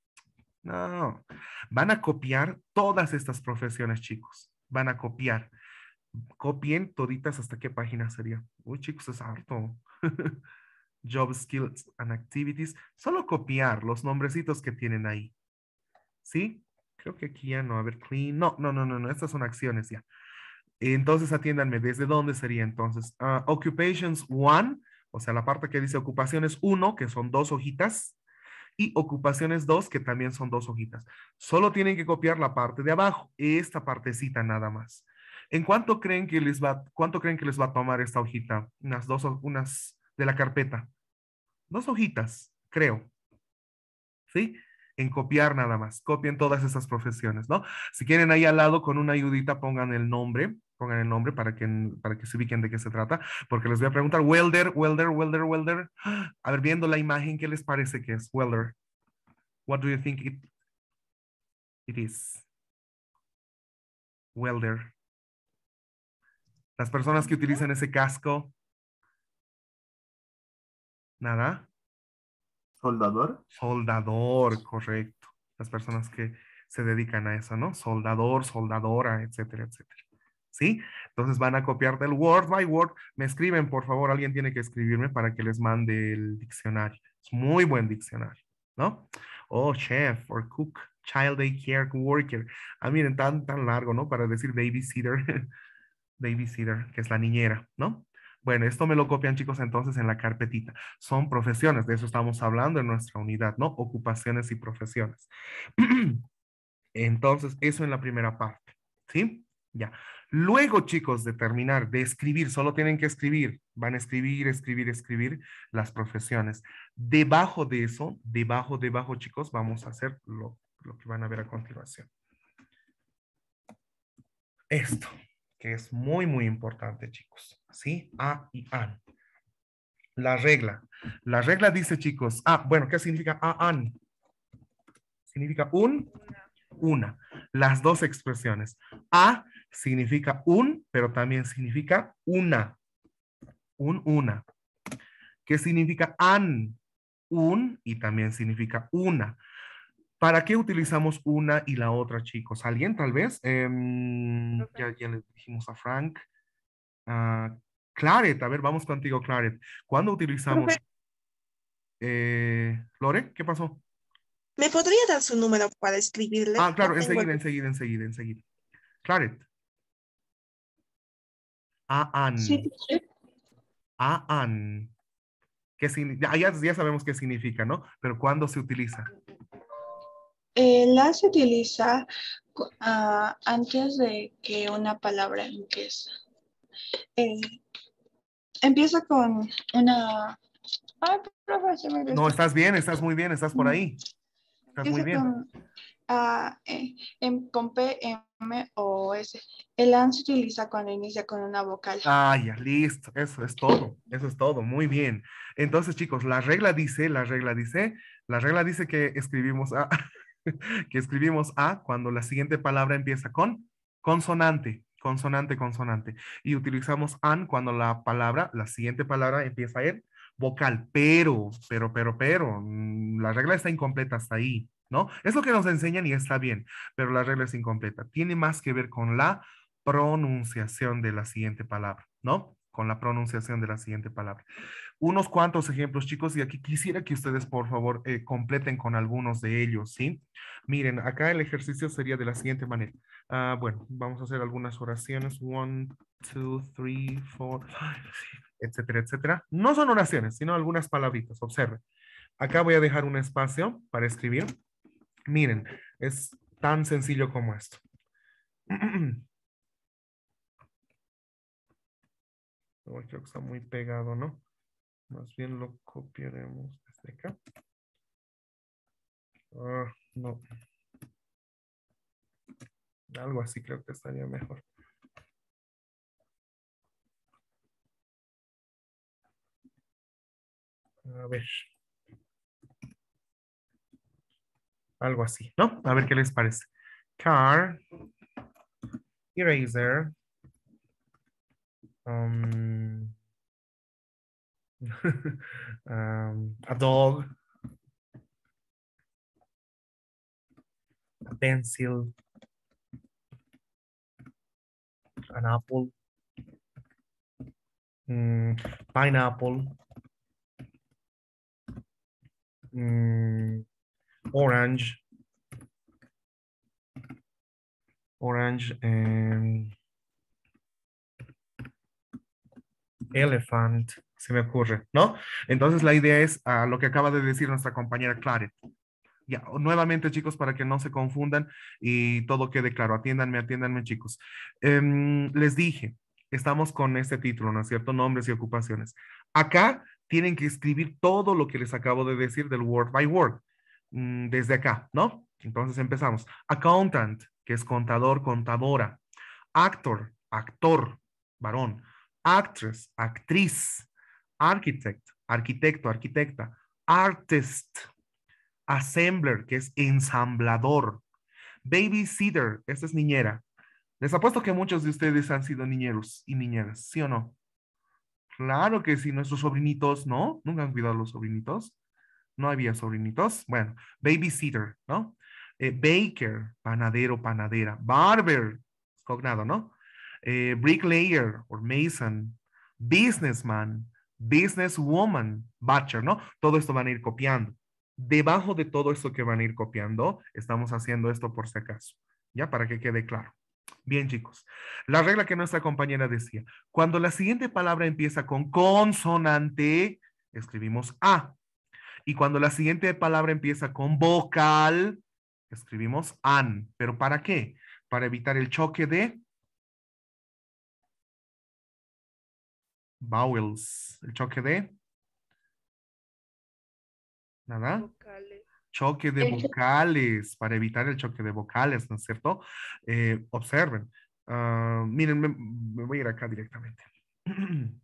no, no. Van a copiar todas estas profesiones, chicos. Van a copiar. Copien toditas hasta qué página sería. Uy, chicos, es harto. Job skills and activities. Solo copiar los nombrecitos que tienen ahí. ¿sí? Creo que aquí ya no, a ver, clean. No, no, no, no, no, estas son acciones ya. Entonces, atiéndanme, ¿desde dónde sería entonces? Ah, occupations 1, o sea, la parte que dice ocupaciones 1, que son dos hojitas, y ocupaciones 2, que también son dos hojitas. Solo tienen que copiar la parte de abajo, esta partecita nada más. ¿En cuánto creen que les va, cuánto creen que les va a tomar esta hojita? Unas dos, unas de la carpeta. Dos hojitas, creo. ¿Sí? en copiar nada más. Copien todas esas profesiones, ¿no? Si quieren ahí al lado con una ayudita pongan el nombre, pongan el nombre para que, para que se ubiquen de qué se trata, porque les voy a preguntar, welder, welder, welder, welder. A ver, viendo la imagen, ¿qué les parece que es welder? What do you think it, it is? Welder. Las personas que utilizan ese casco. Nada. Soldador. Soldador, correcto. Las personas que se dedican a eso, ¿no? Soldador, soldadora, etcétera, etcétera. ¿Sí? Entonces van a copiar del Word by Word. Me escriben, por favor, alguien tiene que escribirme para que les mande el diccionario. Es muy buen diccionario, ¿no? Oh, chef or cook, child day care worker. Ah, miren, tan, tan largo, ¿no? Para decir babysitter, babysitter, que es la niñera, ¿no? Bueno, esto me lo copian chicos entonces en la carpetita. Son profesiones, de eso estamos hablando en nuestra unidad, ¿no? Ocupaciones y profesiones. Entonces, eso en la primera parte, ¿sí? Ya. Luego, chicos, de terminar, de escribir, solo tienen que escribir, van a escribir, escribir, escribir las profesiones. Debajo de eso, debajo, debajo, chicos, vamos a hacer lo, lo que van a ver a continuación. Esto que es muy, muy importante, chicos. ¿Sí? A y an. La regla. La regla dice, chicos, ah, bueno, ¿qué significa a an? Significa un, una. Las dos expresiones. A significa un, pero también significa una. Un, una. ¿Qué significa an? Un y también significa una. ¿Para qué utilizamos una y la otra, chicos? ¿Alguien tal vez? Em, ya, le dijimos a Frank. Ah, Claret, a ver, vamos contigo, Claret. ¿Cuándo utilizamos? Eh, Lore, ¿qué pasó? ¿Me podría dar su número para escribirle? Ah, claro, enseguida, enseguida, enseguida, enseguida. Claret. A-an. A an ya, ya, sabemos qué significa, ¿no? Pero ¿cuándo se utiliza? El eh, la se utiliza ah, antes de que una palabra empiece. Eh, empieza con una... no, estás bien, estás muy bien, estás por ahí. Estás muy bien. Ah, eh, em, con, P, M o S. El AN se utiliza cuando inicia con una vocal. Ah, ya, listo. Eso es todo. Eso es todo. Muy bien. Entonces, chicos, la regla dice, la regla dice, la regla dice que escribimos... A... Ah, que escribimos A cuando la siguiente palabra empieza con consonante, consonante, consonante. Y utilizamos AN cuando la palabra, la siguiente palabra empieza en vocal, pero, pero, pero, pero, mm, la regla está incompleta hasta ahí, ¿no? Es lo que nos enseñan y está bien, pero la regla es incompleta. Tiene más que ver con la pronunciación de la siguiente palabra, ¿no? con la pronunciación de la siguiente palabra. Unos cuantos ejemplos, chicos, y aquí quisiera que ustedes, por favor, eh, completen con algunos de ellos, ¿sí? Miren, acá el ejercicio sería de la siguiente manera. Ah, bueno, vamos a hacer algunas oraciones. One, two, three, four, 5 etcétera, etcétera. No son oraciones, sino algunas palabritas. Observen. Acá voy a dejar un espacio para escribir. Miren, es tan sencillo como esto. creo que está muy pegado, ¿no? Más bien lo copiaremos desde acá. Ah, no. Algo así creo que estaría mejor. A ver. Algo así, ¿no? A ver qué les parece. Car, eraser, um, um, a dog, a pencil, an apple, mm, pineapple, mm, orange, orange and elephant, se me ocurre, ¿no? Entonces la idea es ah, lo que acaba de decir nuestra compañera Claret. Ya, nuevamente chicos, para que no se confundan y todo quede claro, atiéndanme, atiéndanme chicos. Em, les dije, estamos con este título, ¿no es cierto? Nombres y ocupaciones. Acá tienen que escribir todo lo que les acabo de decir del word by word, mm, desde acá, ¿no? Entonces empezamos. Accountant, que es contador, contadora. Actor, actor, varón actress, actriz, architect, arquitecto, arquitecta, artist, assembler, que es ensamblador, babysitter, esta es niñera. Les apuesto que muchos de ustedes han sido niñeros y niñeras, ¿sí o no? Claro que sí, nuestros sobrinitos, ¿no? Nunca han cuidado a los sobrinitos. No había sobrinitos. Bueno, babysitter, ¿no? Eh, baker, panadero, panadera. Barber, cognado, ¿no? Eh, bricklayer o mason, businessman, businesswoman, butcher, ¿no? Todo esto van a ir copiando. Debajo de todo esto que van a ir copiando, estamos haciendo esto por si acaso, ¿ya? Para que quede claro. Bien, chicos. La regla que nuestra compañera decía, cuando la siguiente palabra empieza con consonante, escribimos A. Y cuando la siguiente palabra empieza con vocal, escribimos AN. ¿Pero para qué? Para evitar el choque de Vowels. El choque de. Nada. Choque de vocales. para evitar el choque de vocales, ¿no es cierto? Eh, observen. Ah, miren, me, voy a ir acá directamente.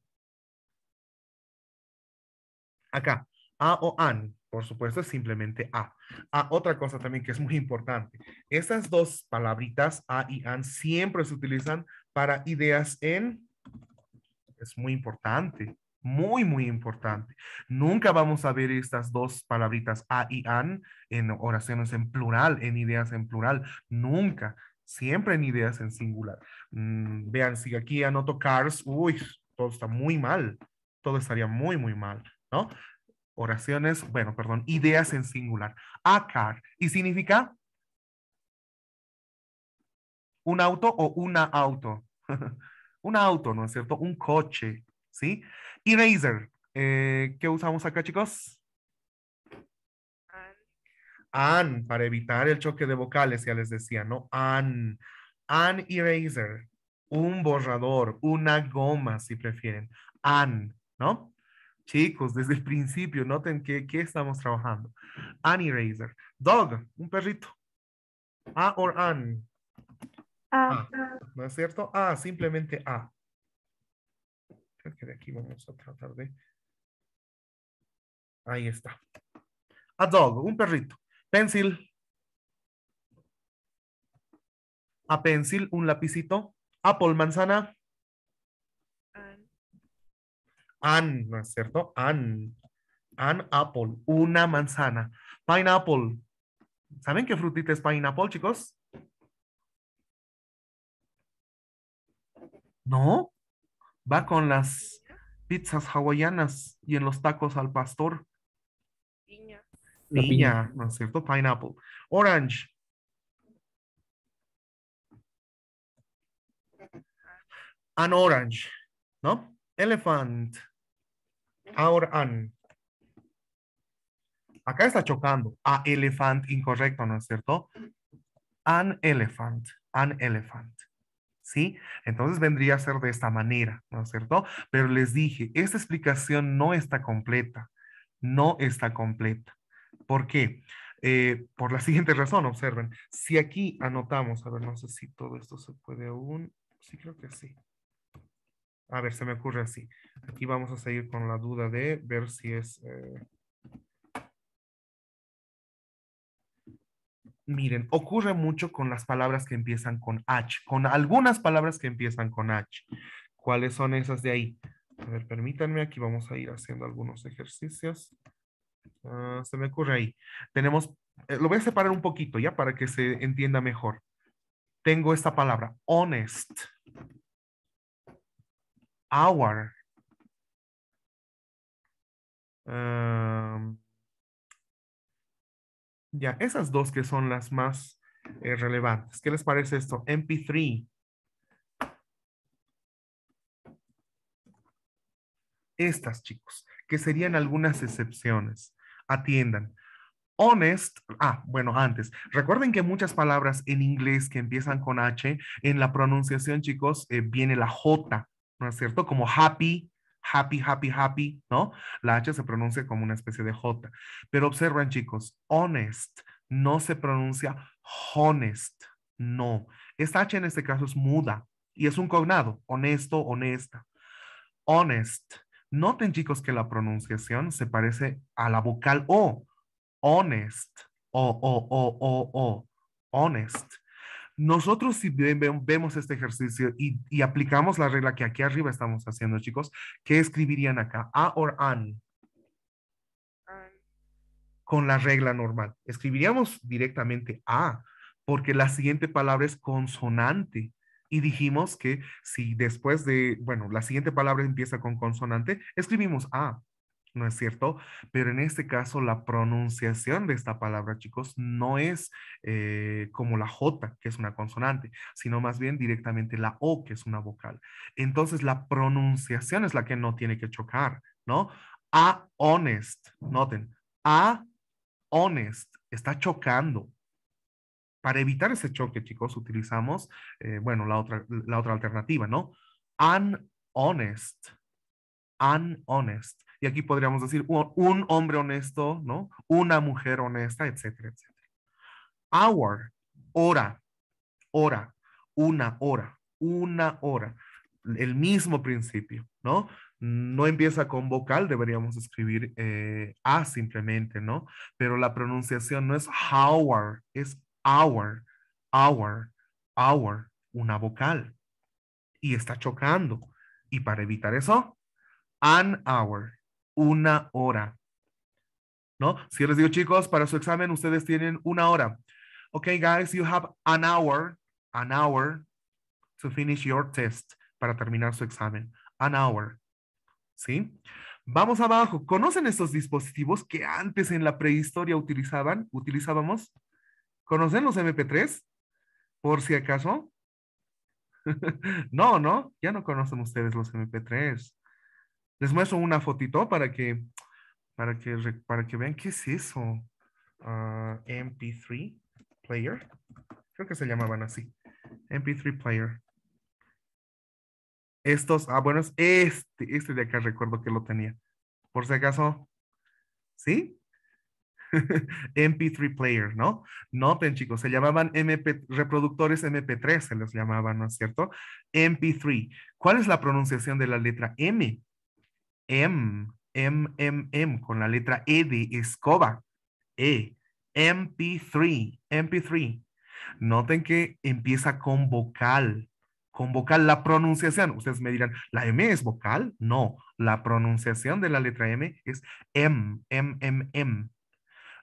acá. A o an, por supuesto, es simplemente a. Ah, otra cosa también que es muy importante. Estas dos palabritas, a y an, siempre se utilizan para ideas en es muy importante, muy, muy importante. Nunca vamos a ver estas dos palabritas a y an en oraciones en plural, en ideas en plural, nunca. Siempre en ideas en singular. Mm, vean, si aquí anoto cars, uy, todo está muy mal. Todo estaría muy, muy mal, ¿no? Oraciones, bueno, perdón, ideas en singular. A car. ¿Y significa? Un auto o una auto. un auto, ¿no es cierto? Un coche, ¿sí? Eraser, eh, ¿qué usamos acá, chicos? An. An, para evitar el choque de vocales, ya les decía, ¿no? An, an eraser, un borrador, una goma, si prefieren. An, ¿no? Chicos, desde el principio, noten qué estamos trabajando. An eraser. Dog, un perrito. A or an, Ah. Ah, ¿No es cierto? ah simplemente A. Creo que de aquí vamos a tratar de... Ahí está. A dog, un perrito. Pencil. A pencil, un lapicito. Apple, manzana. An. An, ¿no es cierto? An. An apple, una manzana. Pineapple. ¿Saben qué frutita es pineapple, chicos? No, va con las pizzas hawaianas y en los tacos al pastor. Piña. Piña, ¿no es cierto? Pineapple. Orange. An orange, ¿no? Elephant. Our an. Acá está chocando. A elephant, incorrecto, ¿no es cierto? An elephant. An elephant. ¿sí? Entonces vendría a ser de esta manera, ¿no es cierto? Pero les dije, esta explicación no está completa, no está completa. ¿Por qué? Eh, por la siguiente razón, observen, si aquí anotamos, a ver, no sé si todo esto se puede aún, sí creo que sí. A ver, se me ocurre así. Aquí vamos a seguir con la duda de ver si es... Eh, Miren, ocurre mucho con las palabras que empiezan con H, con algunas palabras que empiezan con H. ¿Cuáles son esas de ahí? A ver, permítanme, aquí vamos a ir haciendo algunos ejercicios. Ah, se me ocurre ahí. Tenemos, eh, lo voy a separar un poquito ya para que se entienda mejor. Tengo esta palabra, honest, hour, ah, ya, esas dos que son las más eh, relevantes. ¿Qué les parece esto? MP3. Estas, chicos, que serían algunas excepciones. Atiendan. Honest, ah, bueno, antes, recuerden que muchas palabras en inglés que empiezan con H, en la pronunciación, chicos, eh, viene la J, ¿no es cierto? Como happy, happy, happy, happy, ¿no? La H se pronuncia como una especie de J. Pero observen, chicos, honest no se pronuncia honest, no. Esta H en este caso es muda y es un cognado, honesto, honesta. Honest. Noten, chicos, que la pronunciación se parece a la vocal O. Honest. O, O, O, O, O. Honest. Nosotros si vemos este ejercicio y, aplicamos la regla que aquí arriba estamos haciendo, chicos, ¿qué escribirían acá? A or an con la regla normal. Escribiríamos directamente A, porque la siguiente palabra es consonante. Y dijimos que si después de, bueno, la siguiente palabra empieza con consonante, escribimos A. ¿no es cierto? Pero en este caso, la pronunciación de esta palabra, chicos, no es eh, como la J, que es una consonante, sino más bien directamente la O, que es una vocal. Entonces, la pronunciación es la que no tiene que chocar, ¿no? A honest, noten, a honest, está chocando. Para evitar ese choque, chicos, utilizamos, eh, bueno, la otra, la otra alternativa, ¿no? An honest, an honest y aquí podríamos decir un, hombre honesto, ¿no? Una mujer honesta, etcétera, etcétera. Hour, hora, hora, una hora, una hora. El mismo principio, ¿no? No empieza con vocal, deberíamos escribir eh, A simplemente, ¿no? Pero la pronunciación no es hour, es hour, hour, hour, una vocal. Y está chocando. Y para evitar eso, an hour, una hora. ¿No? Si les digo, chicos, para su examen ustedes tienen una hora. Ok, guys, you have an hour, an hour to finish your test, para terminar su examen. An hour. ¿Sí? Vamos abajo. ¿Conocen estos dispositivos que antes en la prehistoria utilizaban, utilizábamos? ¿Conocen los MP3? Por si acaso. no, no, ya no conocen ustedes los MP3. Les muestro una fotito para que, para que, para que vean qué es eso. Ah, MP3 Player. Creo que se llamaban así. MP3 Player. Estos, ah, bueno, este, este de acá recuerdo que lo tenía. Por si acaso, ¿sí? MP3 player, ¿no? Noten, chicos, se llamaban MP, reproductores MP3, se los llamaban, ¿no es cierto? MP3. ¿Cuál es la pronunciación de la letra M? M, M, M, M, con la letra E de escoba. E, MP3, MP3. Noten que empieza con vocal, con vocal la pronunciación. Ustedes me dirán, ¿la M es vocal? No, la pronunciación de la letra M es M, M, M, M.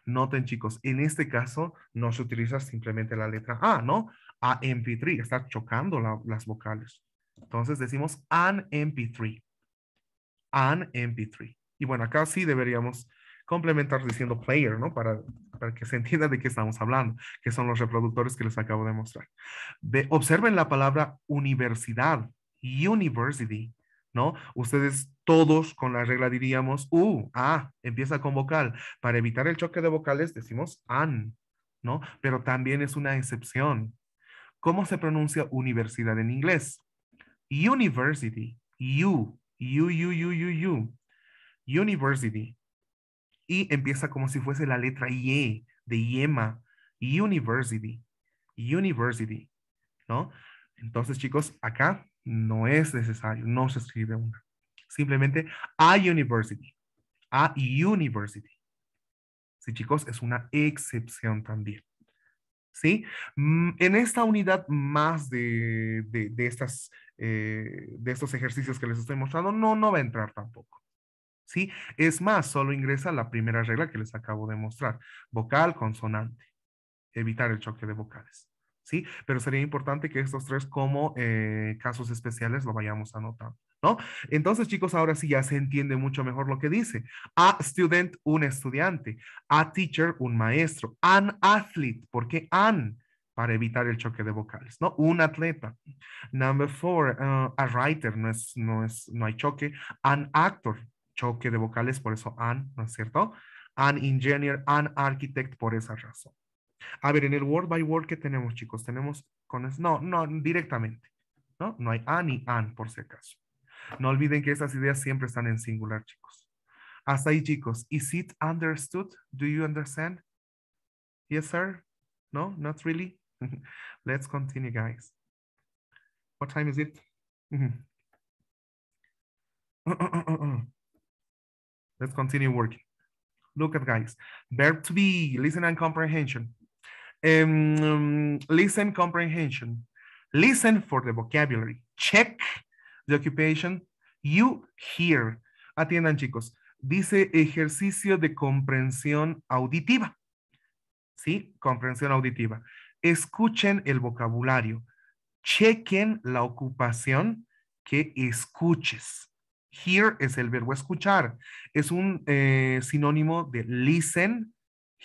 Noten, chicos, en este caso no se utiliza simplemente la letra A, ¿no? A MP3, está chocando las vocales. Entonces decimos an MP3 an MP3. Y bueno, acá sí deberíamos complementar diciendo player, ¿no? Para, para que se entienda de qué estamos hablando, que son los reproductores que les acabo de mostrar. Ve, observen la palabra universidad, university, ¿no? Ustedes todos con la regla diríamos, uh, ah, empieza con vocal. Para evitar el choque de vocales decimos an, ¿no? Pero también es una excepción. ¿Cómo se pronuncia universidad en inglés? University, u, U, U, U, U, U. University. Y empieza como si fuese la letra Y de Yema, University, University, ¿no? Entonces, chicos, acá no es necesario, no se escribe una. Simplemente a University, a University. Sí, chicos, es una excepción también. ¿Sí? Mm, en esta unidad más de, de estas eh, de estos ejercicios que les estoy mostrando, no, no va a entrar tampoco. ¿sí? Es más, solo ingresa la primera regla que les acabo de mostrar, vocal, consonante, evitar el choque de vocales. ¿Sí? Pero sería importante que estos tres como eh, casos especiales lo vayamos anotando, ¿no? Entonces, chicos, ahora sí ya se entiende mucho mejor lo que dice. A student, un estudiante. A teacher, un maestro. An athlete, ¿Por qué an para evitar el choque de vocales, ¿no? Un atleta. Number four, uh, a writer, no, es, no, es, no hay choque. An actor, choque de vocales, por eso an, ¿no es cierto? An engineer, an architect, por esa razón. A ver, en el word by word, ¿qué tenemos, chicos? Tenemos con... No, no, directamente, ¿no? No hay an y an, por si acaso. No olviden que esas ideas siempre están en singular, chicos. Hasta ahí, chicos. Is it understood? Do you understand? Yes, sir? No, not really. Let's continue, guys. What time is it? Mm-hmm. Let's continue working. Look at guys, verb to be, listen and comprehension. Um, listen comprehension. Listen for the vocabulary. Check the occupation. You hear. Atiendan chicos. Dice ejercicio de comprensión auditiva. ¿Sí? Comprensión auditiva. escuchen el vocabulario, chequen la ocupación que escuches. Here es el verbo escuchar. Es un eh, sinónimo de listen,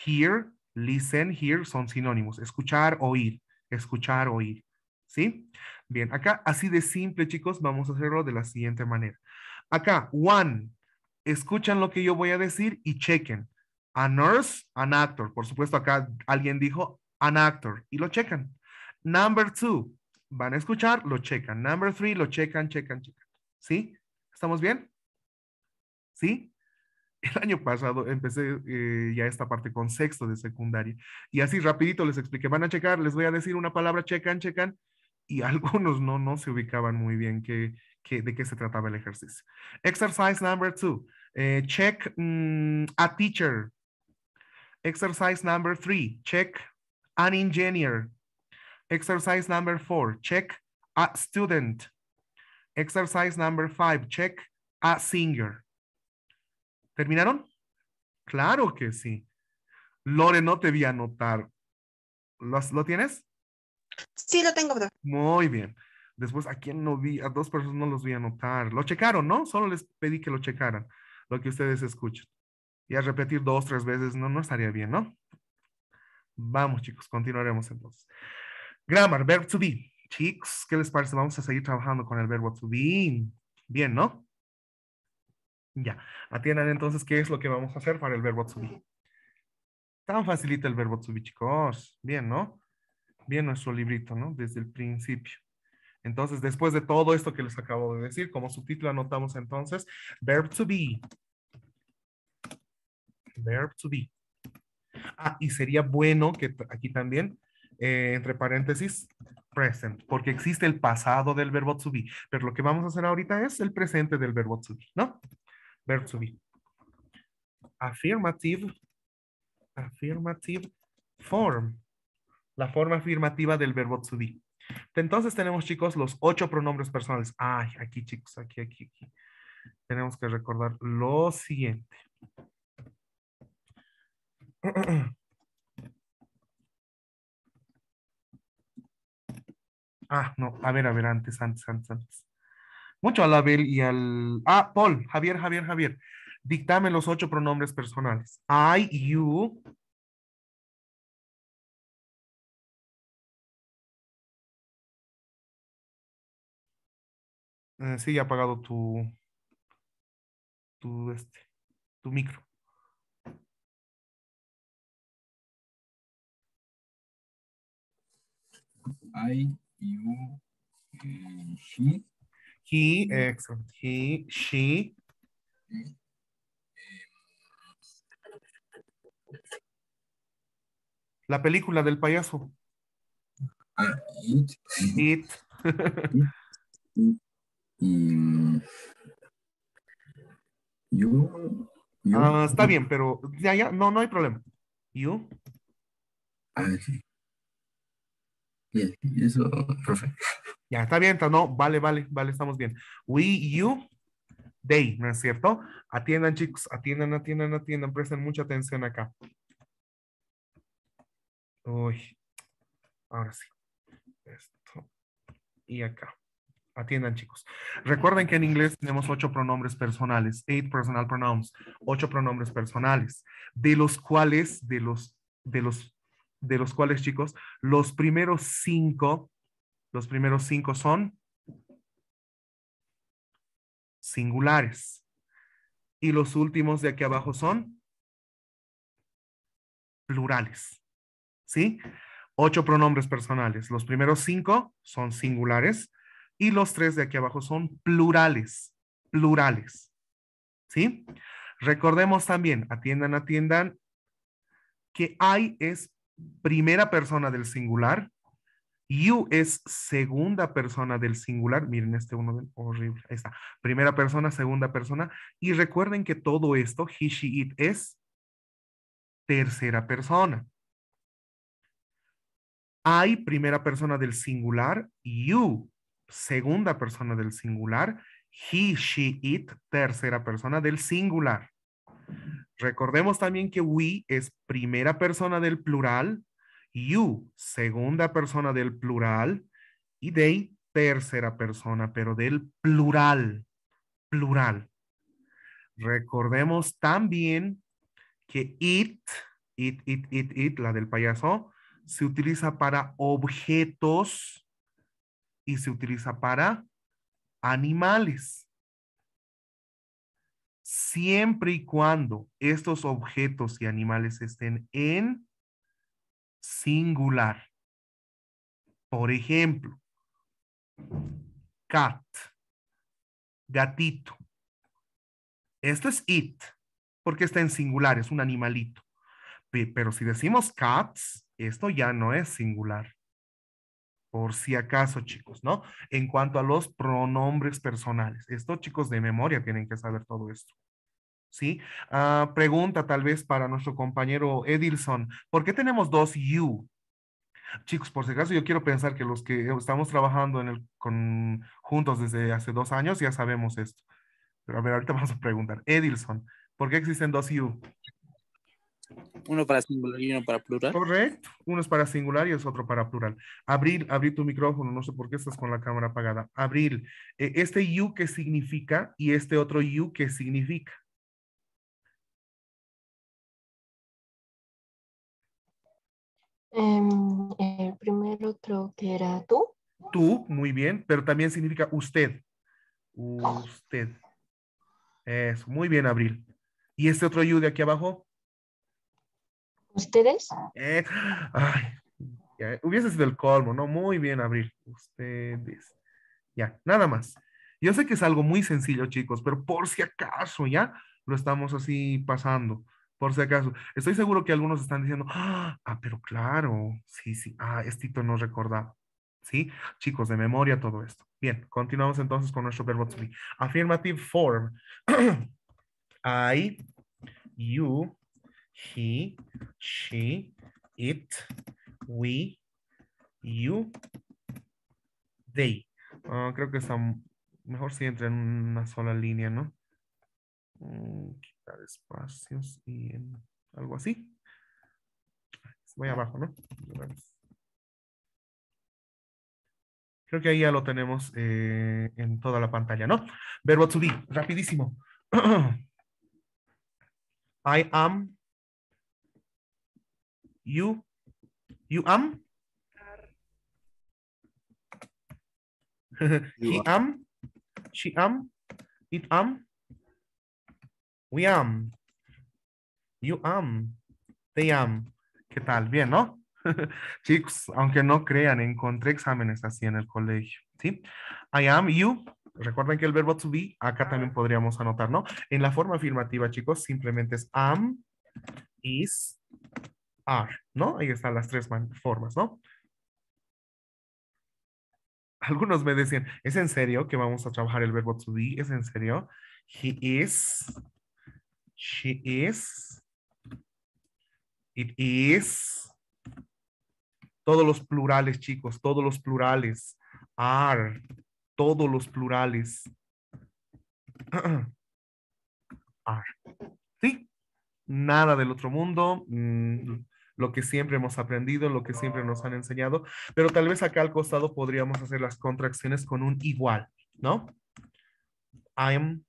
hear, listen, hear son sinónimos. Escuchar, oír, escuchar, oír. ¿Sí? Bien, acá así de simple, chicos, vamos a hacerlo de la siguiente manera. Acá, one, escuchan lo que yo voy a decir y chequen. A nurse, an actor. Por supuesto, acá alguien dijo an actor y lo checan. Number two, van a escuchar, lo checan. Number three, lo checan, checan, checan. ¿Sí? ¿Estamos bien? ¿Sí? El año pasado empecé eh, ya esta parte con sexto de secundaria y así rapidito les expliqué, van a checar, les voy a decir una palabra, checan, checan y algunos no, no se ubicaban muy bien de qué se trataba el ejercicio. Exercise number two, eh, check mm, a teacher. Exercise number three, check an engineer. Exercise number four, check a student. Exercise number five, check a singer. ¿Terminaron? Claro que sí. Lore, no te vi anotar. ¿Lo tienes? Sí, lo tengo, Muy bien. Después, ¿a quién no vi? A dos personas no los vi anotar. Lo checaron, ¿no? Solo les pedí que lo checaran, lo que ustedes escuchan. Y a repetir dos, tres veces, no, no estaría bien, ¿no? Vamos, chicos, continuaremos entonces. Grammar, verb to be. Chicos, ¿qué les parece? Vamos a seguir trabajando con el verbo to be. Bien, ¿no? Ya, atiendan entonces qué es lo que vamos a hacer para el verbo to be. Tan facilita el verbo to be, chicos. Bien, ¿no? Bien nuestro librito, ¿no? Desde el principio. Entonces, después de todo esto que les acabo de decir, como subtítulo anotamos entonces, verb to be. Verb to be. Ah, y sería bueno que aquí también, eh, entre paréntesis, present, porque existe el pasado del verbo to be, pero lo que vamos a hacer ahorita es el presente del verbo to be, ¿no? Verbo to be. Affirmative, affirmative form, la forma afirmativa del verbo to be. Entonces tenemos, chicos, los ocho pronombres personales. Ay, aquí, chicos, aquí, aquí, aquí. Tenemos que recordar lo siguiente. Ah, no, a ver, a ver, antes, antes, antes, antes. Mucho a la Bel y al... Ah, Paul, Javier, Javier, Javier. Dictame los ocho pronombres personales. I, you, eh, sí, ha apagado tu, tu, este, tu micro. I, you, eh, she. He, excellent. He, she. La película del payaso. Ah, it. Eh, it. it. You. you. Ah, está bien, pero ya, ya, no, no hay problema. You. Ah, sí. Bien, eso, perfecto Ya está bien, no, vale, vale, vale, estamos bien. We, you, they, ¿no es cierto? Atiendan, chicos, atiendan, atiendan, atiendan, presten mucha atención acá. Uy, ahora sí. Esto y acá. Atiendan, chicos. Recuerden que en inglés tenemos ocho pronombres personales, eight personal pronouns, ocho pronombres personales, de los cuales, de los, de los de los cuales, chicos, los primeros cinco, los primeros cinco son singulares. Y los últimos de aquí abajo son plurales. ¿Sí? Ocho pronombres personales. Los primeros cinco son singulares y los tres de aquí abajo son plurales. Plurales. ¿Sí? Recordemos también, atiendan, atiendan, que hay es primera persona del singular. You es segunda persona del singular. Miren este uno horrible. Ahí está. Primera persona, segunda persona. Y recuerden que todo esto, he, she, it, es tercera persona. I, primera persona del singular. You, segunda persona del singular. He, she, it, tercera persona del singular. Recordemos también que we es primera persona del plural, you segunda persona del plural y they tercera persona, pero del plural, plural. Recordemos también que it, it, it, it, it, la del payaso, se utiliza para objetos y se utiliza para animales siempre y cuando estos objetos y animales estén en singular. Por ejemplo, cat, gatito. Esto es it, porque está en singular, es un animalito. Pero si decimos cats, esto ya no es singular por si acaso, chicos, ¿no? En cuanto a los pronombres personales. Estos chicos de memoria tienen que saber todo esto. ¿Sí? Ah, pregunta tal vez para nuestro compañero Edilson. ¿Por qué tenemos dos you? Chicos, por si acaso, yo quiero pensar que los que estamos trabajando en el, con, juntos desde hace dos años ya sabemos esto. Pero a ver, ahorita vamos a preguntar. Edilson, ¿por qué existen dos you? Uno para singular y uno para plural. Correcto. Uno es para singular y es otro para plural. Abril, abrí tu micrófono. No sé por qué estás con la cámara apagada. Abril, eh, este you que significa y este otro you que significa. Em, el primero otro que era tú. Tú, muy bien, pero también significa usted. Usted. Eso, muy bien, Abril. ¿Y este otro you de aquí abajo? ¿Ustedes? Eh, ay, hubiese sido el colmo, ¿no? Muy bien, Abril. Ustedes. Ya, nada más. Yo sé que es algo muy sencillo, chicos, pero por si acaso, ¿ya? Lo estamos así pasando, por si acaso. Estoy seguro que algunos están diciendo, ah, ah pero claro, sí, sí, ah, estito no recordaba. ¿Sí? Chicos, de memoria todo esto. Bien, continuamos entonces con nuestro verbo to be. Affirmative form. I, you, he, she, it, we, you, they. Ah, creo que está mejor si entra en una sola línea, ¿no? Mm, quitar espacios y algo así. Voy abajo, ¿no? Creo que ahí ya lo tenemos eh, en toda la pantalla, ¿no? Verbo to be, rapidísimo. I am, You, you am? he am, she am, it am, we am, you am, they am. ¿Qué tal? Bien, ¿no? Chicos, aunque no crean, encontré exámenes así en el colegio, ¿sí? I am, you. Recuerden que el verbo to be, acá también podríamos anotar, ¿no? En la forma afirmativa, chicos, simplemente es am, is, are, ¿no? Ahí están las tres formas, ¿no? Algunos me decían, ¿es en serio que vamos a trabajar el verbo to be? ¿Es en serio? He is, she is, it is. Todos los plurales, chicos, todos los plurales. Are, todos los plurales. Are. ¿Sí? Nada del otro mundo. Mm, lo que siempre hemos aprendido, lo que siempre nos han enseñado, pero tal vez acá al costado podríamos hacer las contracciones con un igual, ¿no? I'm,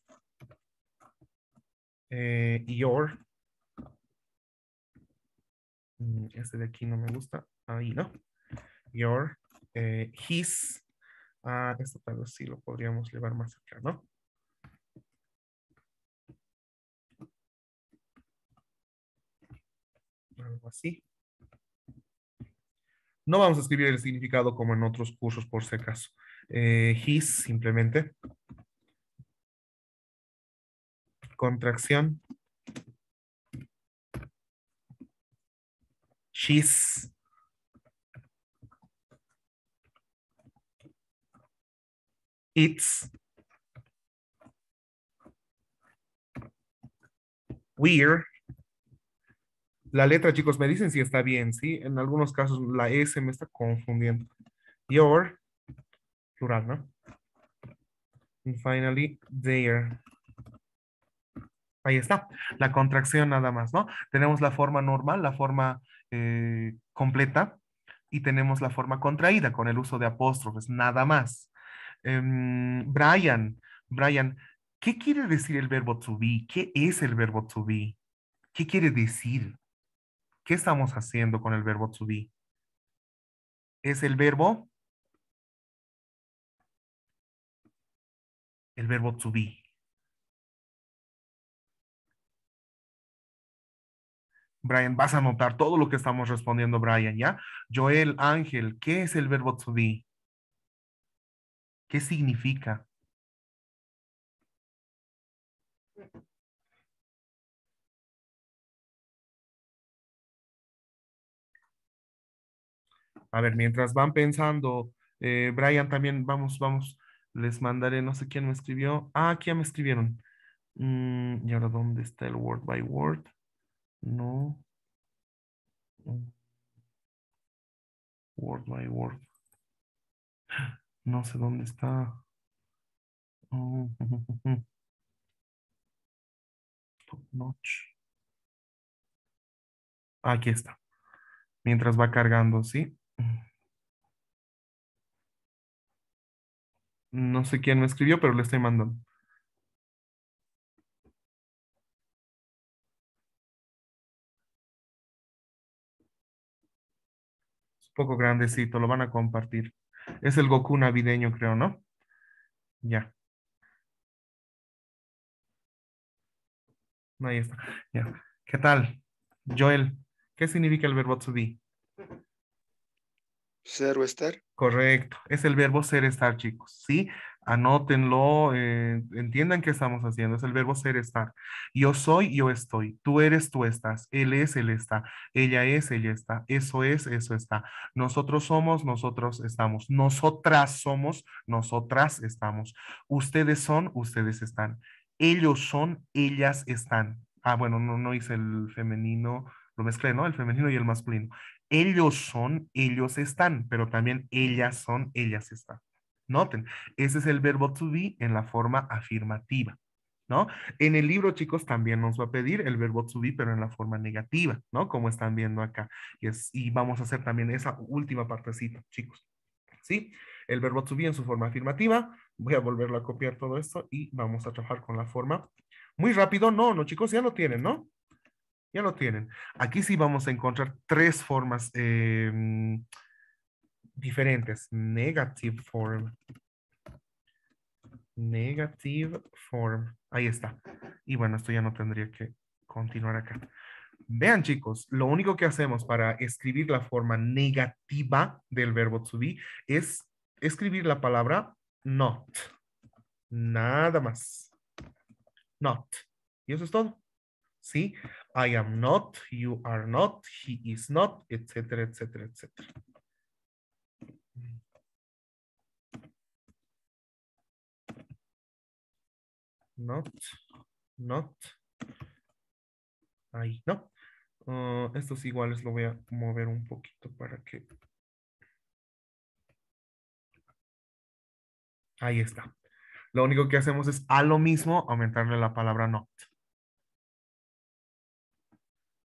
eh, your, mm, este de aquí no me gusta, ahí, ¿no? Your, eh, his, ah, esto tal vez sí lo podríamos llevar más acá, ¿no? algo así. No vamos a escribir el significado como en otros cursos, por si acaso. Eh, his, simplemente. Contracción. She's. It's. We're. La letra, chicos, me dicen si está bien, ¿sí? En algunos casos la S me está confundiendo. Your, plural, ¿no? And finally, there. Ahí está, la contracción nada más, ¿no? Tenemos la forma normal, la forma eh, completa, y tenemos la forma contraída con el uso de apóstrofes, nada más. Em, Brian, Brian, ¿qué quiere decir el verbo to be? ¿Qué es el verbo to be? ¿Qué quiere decir? ¿Qué estamos haciendo con el verbo to be? Es el verbo. El verbo to be. Brian, vas a notar todo lo que estamos respondiendo, Brian, ¿ya? Joel, Ángel, ¿qué es el verbo to be? ¿Qué significa? A ver, mientras van pensando, eh, Brian también, vamos, vamos, les mandaré, no sé quién me escribió. Ah, aquí ya me escribieron. Mm, ¿Y ahora dónde está el Word by Word? No. Word by Word. No sé dónde está. Aquí está. Mientras va cargando, ¿sí? No sé quién me escribió, pero le estoy mandando. Es un poco grandecito, lo van a compartir. Es el Goku navideño, creo, ¿no? Ya. Ahí está. Ya. ¿Qué tal? Joel, ¿qué significa el verbo to be? Ser o estar. Correcto, es el verbo ser estar, chicos, ¿sí? Anótenlo, eh, entiendan qué estamos haciendo, es el verbo ser estar. Yo soy, yo estoy, tú eres, tú estás, él es, él está, ella es, ella está, eso es, eso está, nosotros somos, nosotros estamos, nosotras somos, nosotras estamos, ustedes son, ustedes están, ellos son, ellas están. Ah, bueno, no, no hice el femenino, lo mezclé, ¿no? El femenino y el masculino ellos son, ellos están, pero también ellas son, ellas están. Noten, ese es el verbo to be en la forma afirmativa. ¿No? En el libro, chicos, también nos va a pedir el verbo to be, pero en la forma negativa, ¿no? Como están viendo acá. Y, y vamos a hacer también esa última partecita, chicos. ¿Sí? El verbo to be en su forma afirmativa. Voy a volverlo a copiar todo esto y vamos a trabajar con la forma. Muy rápido, no, no, chicos, ya lo tienen, ¿no? ya lo tienen. Aquí sí vamos a encontrar tres formas em, diferentes. Negative form. Negative form. Ahí está. Y bueno, esto ya no tendría que continuar acá. Vean chicos, lo único que hacemos para escribir la forma negativa del verbo to be es escribir la palabra not. Nada más. Not. Y eso es todo. ¿Sí? I am not, you are not, he is not, etcétera, etcétera, etcétera. Not, not, ahí, ¿no? Ah, estos iguales lo voy a mover un poquito para que... Ahí está. Lo único que hacemos es a lo mismo aumentarle la palabra not.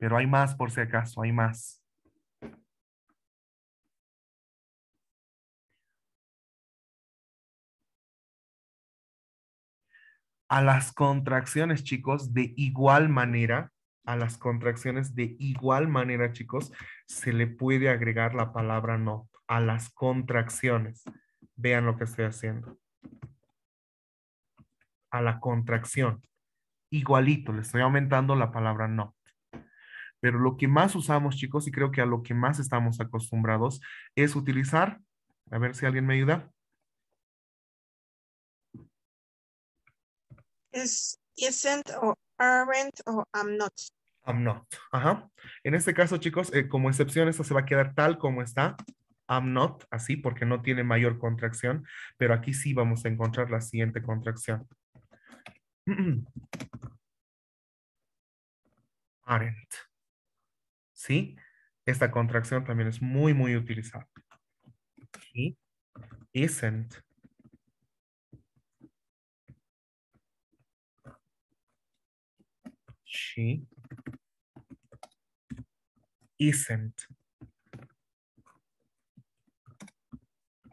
Pero hay más por si acaso, hay más. A las contracciones, chicos, de igual manera, a las contracciones de igual manera, chicos, se le puede agregar la palabra no a las contracciones. Vean lo que estoy haciendo. A la contracción. Igualito, le estoy aumentando la palabra no. Pero lo que más usamos, chicos, y creo que a lo que más estamos acostumbrados es utilizar, a ver si alguien me ayuda. Es isn't o aren't o I'm not. I'm not. Ajá. En este caso, chicos, eh, como excepción, esto se va a quedar tal como está. I'm not, así, porque no tiene mayor contracción, pero aquí sí vamos a encontrar la siguiente contracción. Aren't. ¿sí? Esta contracción también es muy, muy utilizada. He isn't. She isn't.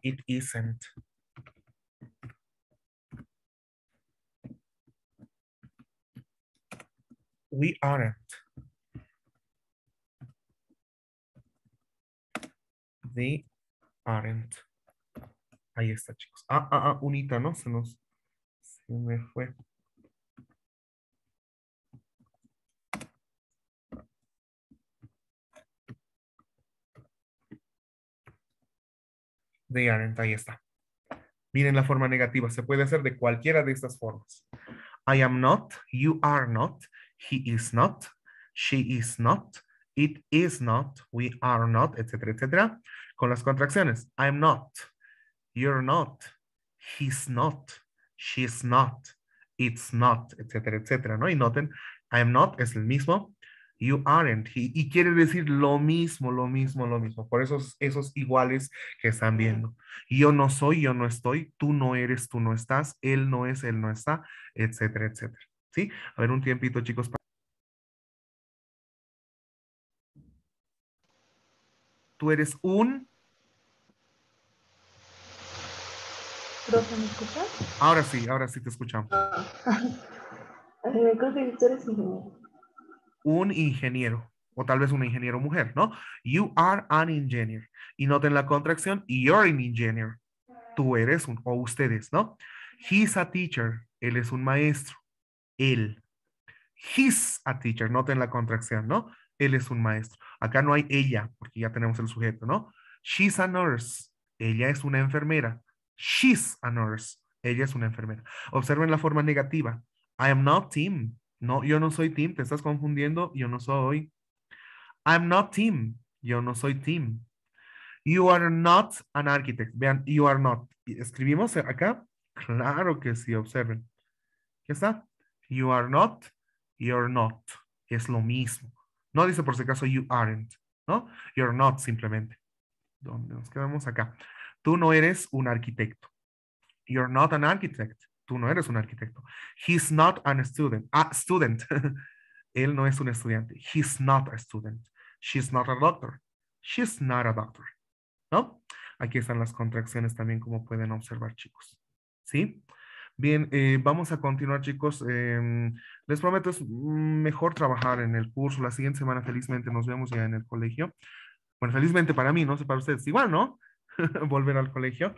It isn't. We aren't. they aren't. Ahí está, chicos. Ah, ah, ah, unita, ¿no? Se nos, se me fue. They aren't, ahí está. Miren la forma negativa, se puede hacer de cualquiera de estas formas. I am not, you are not, he is not, she is not, it is not, we are not, etcétera, etcétera con las contracciones. I'm not, you're not, he's not, she's not, it's not, etcétera, etcétera, ¿no? Y noten, I'm not es el mismo, you aren't, y, y quiere decir lo mismo, lo mismo, lo mismo, por esos, esos iguales que están viendo. Yo no soy, yo no estoy, tú no eres, tú no estás, él no es, él no está, etcétera, etcétera. ¿Sí? A ver, un tiempito, chicos. Tú eres un... ¿Profe, me escuchas? Ahora sí, ahora sí te escuchamos. Ah. Un ingeniero, o tal vez un ingeniero mujer, ¿no? You are an engineer. Y noten la contracción, you're an engineer. Tú eres un, o ustedes, ¿no? He's a teacher. Él es un maestro. Él. He's a teacher. Noten la contracción, ¿no? Él es un maestro. Acá no hay ella, porque ya tenemos el sujeto, ¿no? She's a nurse. Ella es una enfermera. She's a nurse. Ella es una enfermera. Observen la forma negativa. I am not team. No, yo no soy team. Te estás confundiendo. Yo no soy. I'm not team. Yo no soy team. You are not an architect. Vean, you are not. ¿Escribimos acá? Claro que sí, observen. ¿Qué está? You are not, you're not. Es lo mismo. No dice por si acaso you aren't, ¿no? You're not simplemente. Donde nos quedamos acá. Tú no eres un arquitecto. You're not an architect. Tú no eres un arquitecto. He's not an student. a ah, student. Él no es un estudiante. He's not a student. She's not a doctor. She's not a doctor. ¿No? Aquí están las contracciones también, como pueden observar, chicos. ¿Sí? Bien, eh, vamos a continuar, chicos. Em, les prometo, es mejor trabajar en el curso. La siguiente semana, felizmente, nos vemos ya en el colegio. Bueno, felizmente para mí, no sé para ustedes. Igual, ¿no? Volver al colegio.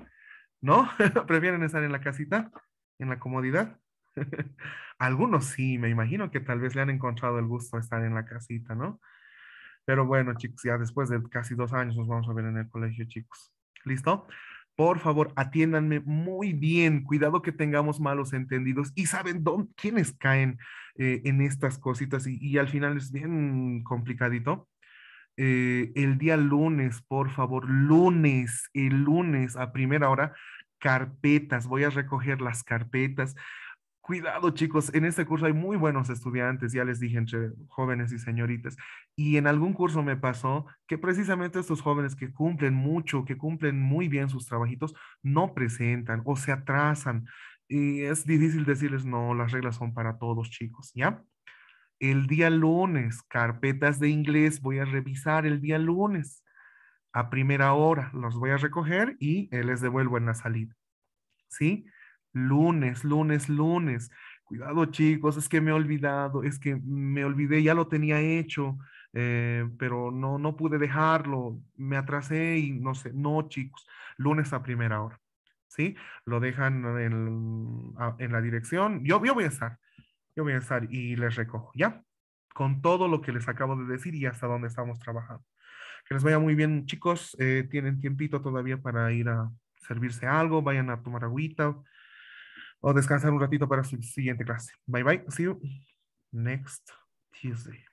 ¿No? ¿Prefieren estar en la casita? ¿En la comodidad? Algunos sí, me imagino que tal vez le han encontrado el gusto estar en la casita, ¿no? Pero bueno, chicos, ya después de casi dos años nos vamos a ver en el colegio, chicos. ¿Listo? por favor, atiéndanme muy bien, cuidado que tengamos malos entendidos y saben dónde, quiénes caen eh, en estas cositas y, al final es bien complicadito. Eh, el día lunes, por favor, lunes, el lunes a primera hora, carpetas, voy a recoger las carpetas, cuidado chicos, en este curso hay muy buenos estudiantes, ya les dije, entre jóvenes y señoritas. Y en algún curso me pasó que precisamente estos jóvenes que cumplen mucho, que cumplen muy bien sus trabajitos, no presentan o se atrasan. Y es difícil decirles, no, las reglas son para todos chicos, ¿ya? El día lunes, carpetas de inglés, voy a revisar el día lunes. A primera hora los voy a recoger y les devuelvo en la salida. ¿Sí? lunes, lunes, lunes. Cuidado chicos, es que me he olvidado, es que me olvidé, ya lo tenía hecho, eh, pero no, no pude dejarlo, me atrasé y no sé, no chicos, lunes a primera hora. ¿Sí? Lo dejan en, la dirección. Yo, voy a estar, yo voy a estar y les recojo, ¿ya? Con todo lo que les acabo de decir y hasta dónde estamos trabajando. Que les vaya muy bien, chicos. Eh, tienen tiempito todavía para ir a servirse algo, vayan a tomar agüita, o descansar un ratito para su siguiente clase. Bye bye. See you next Tuesday.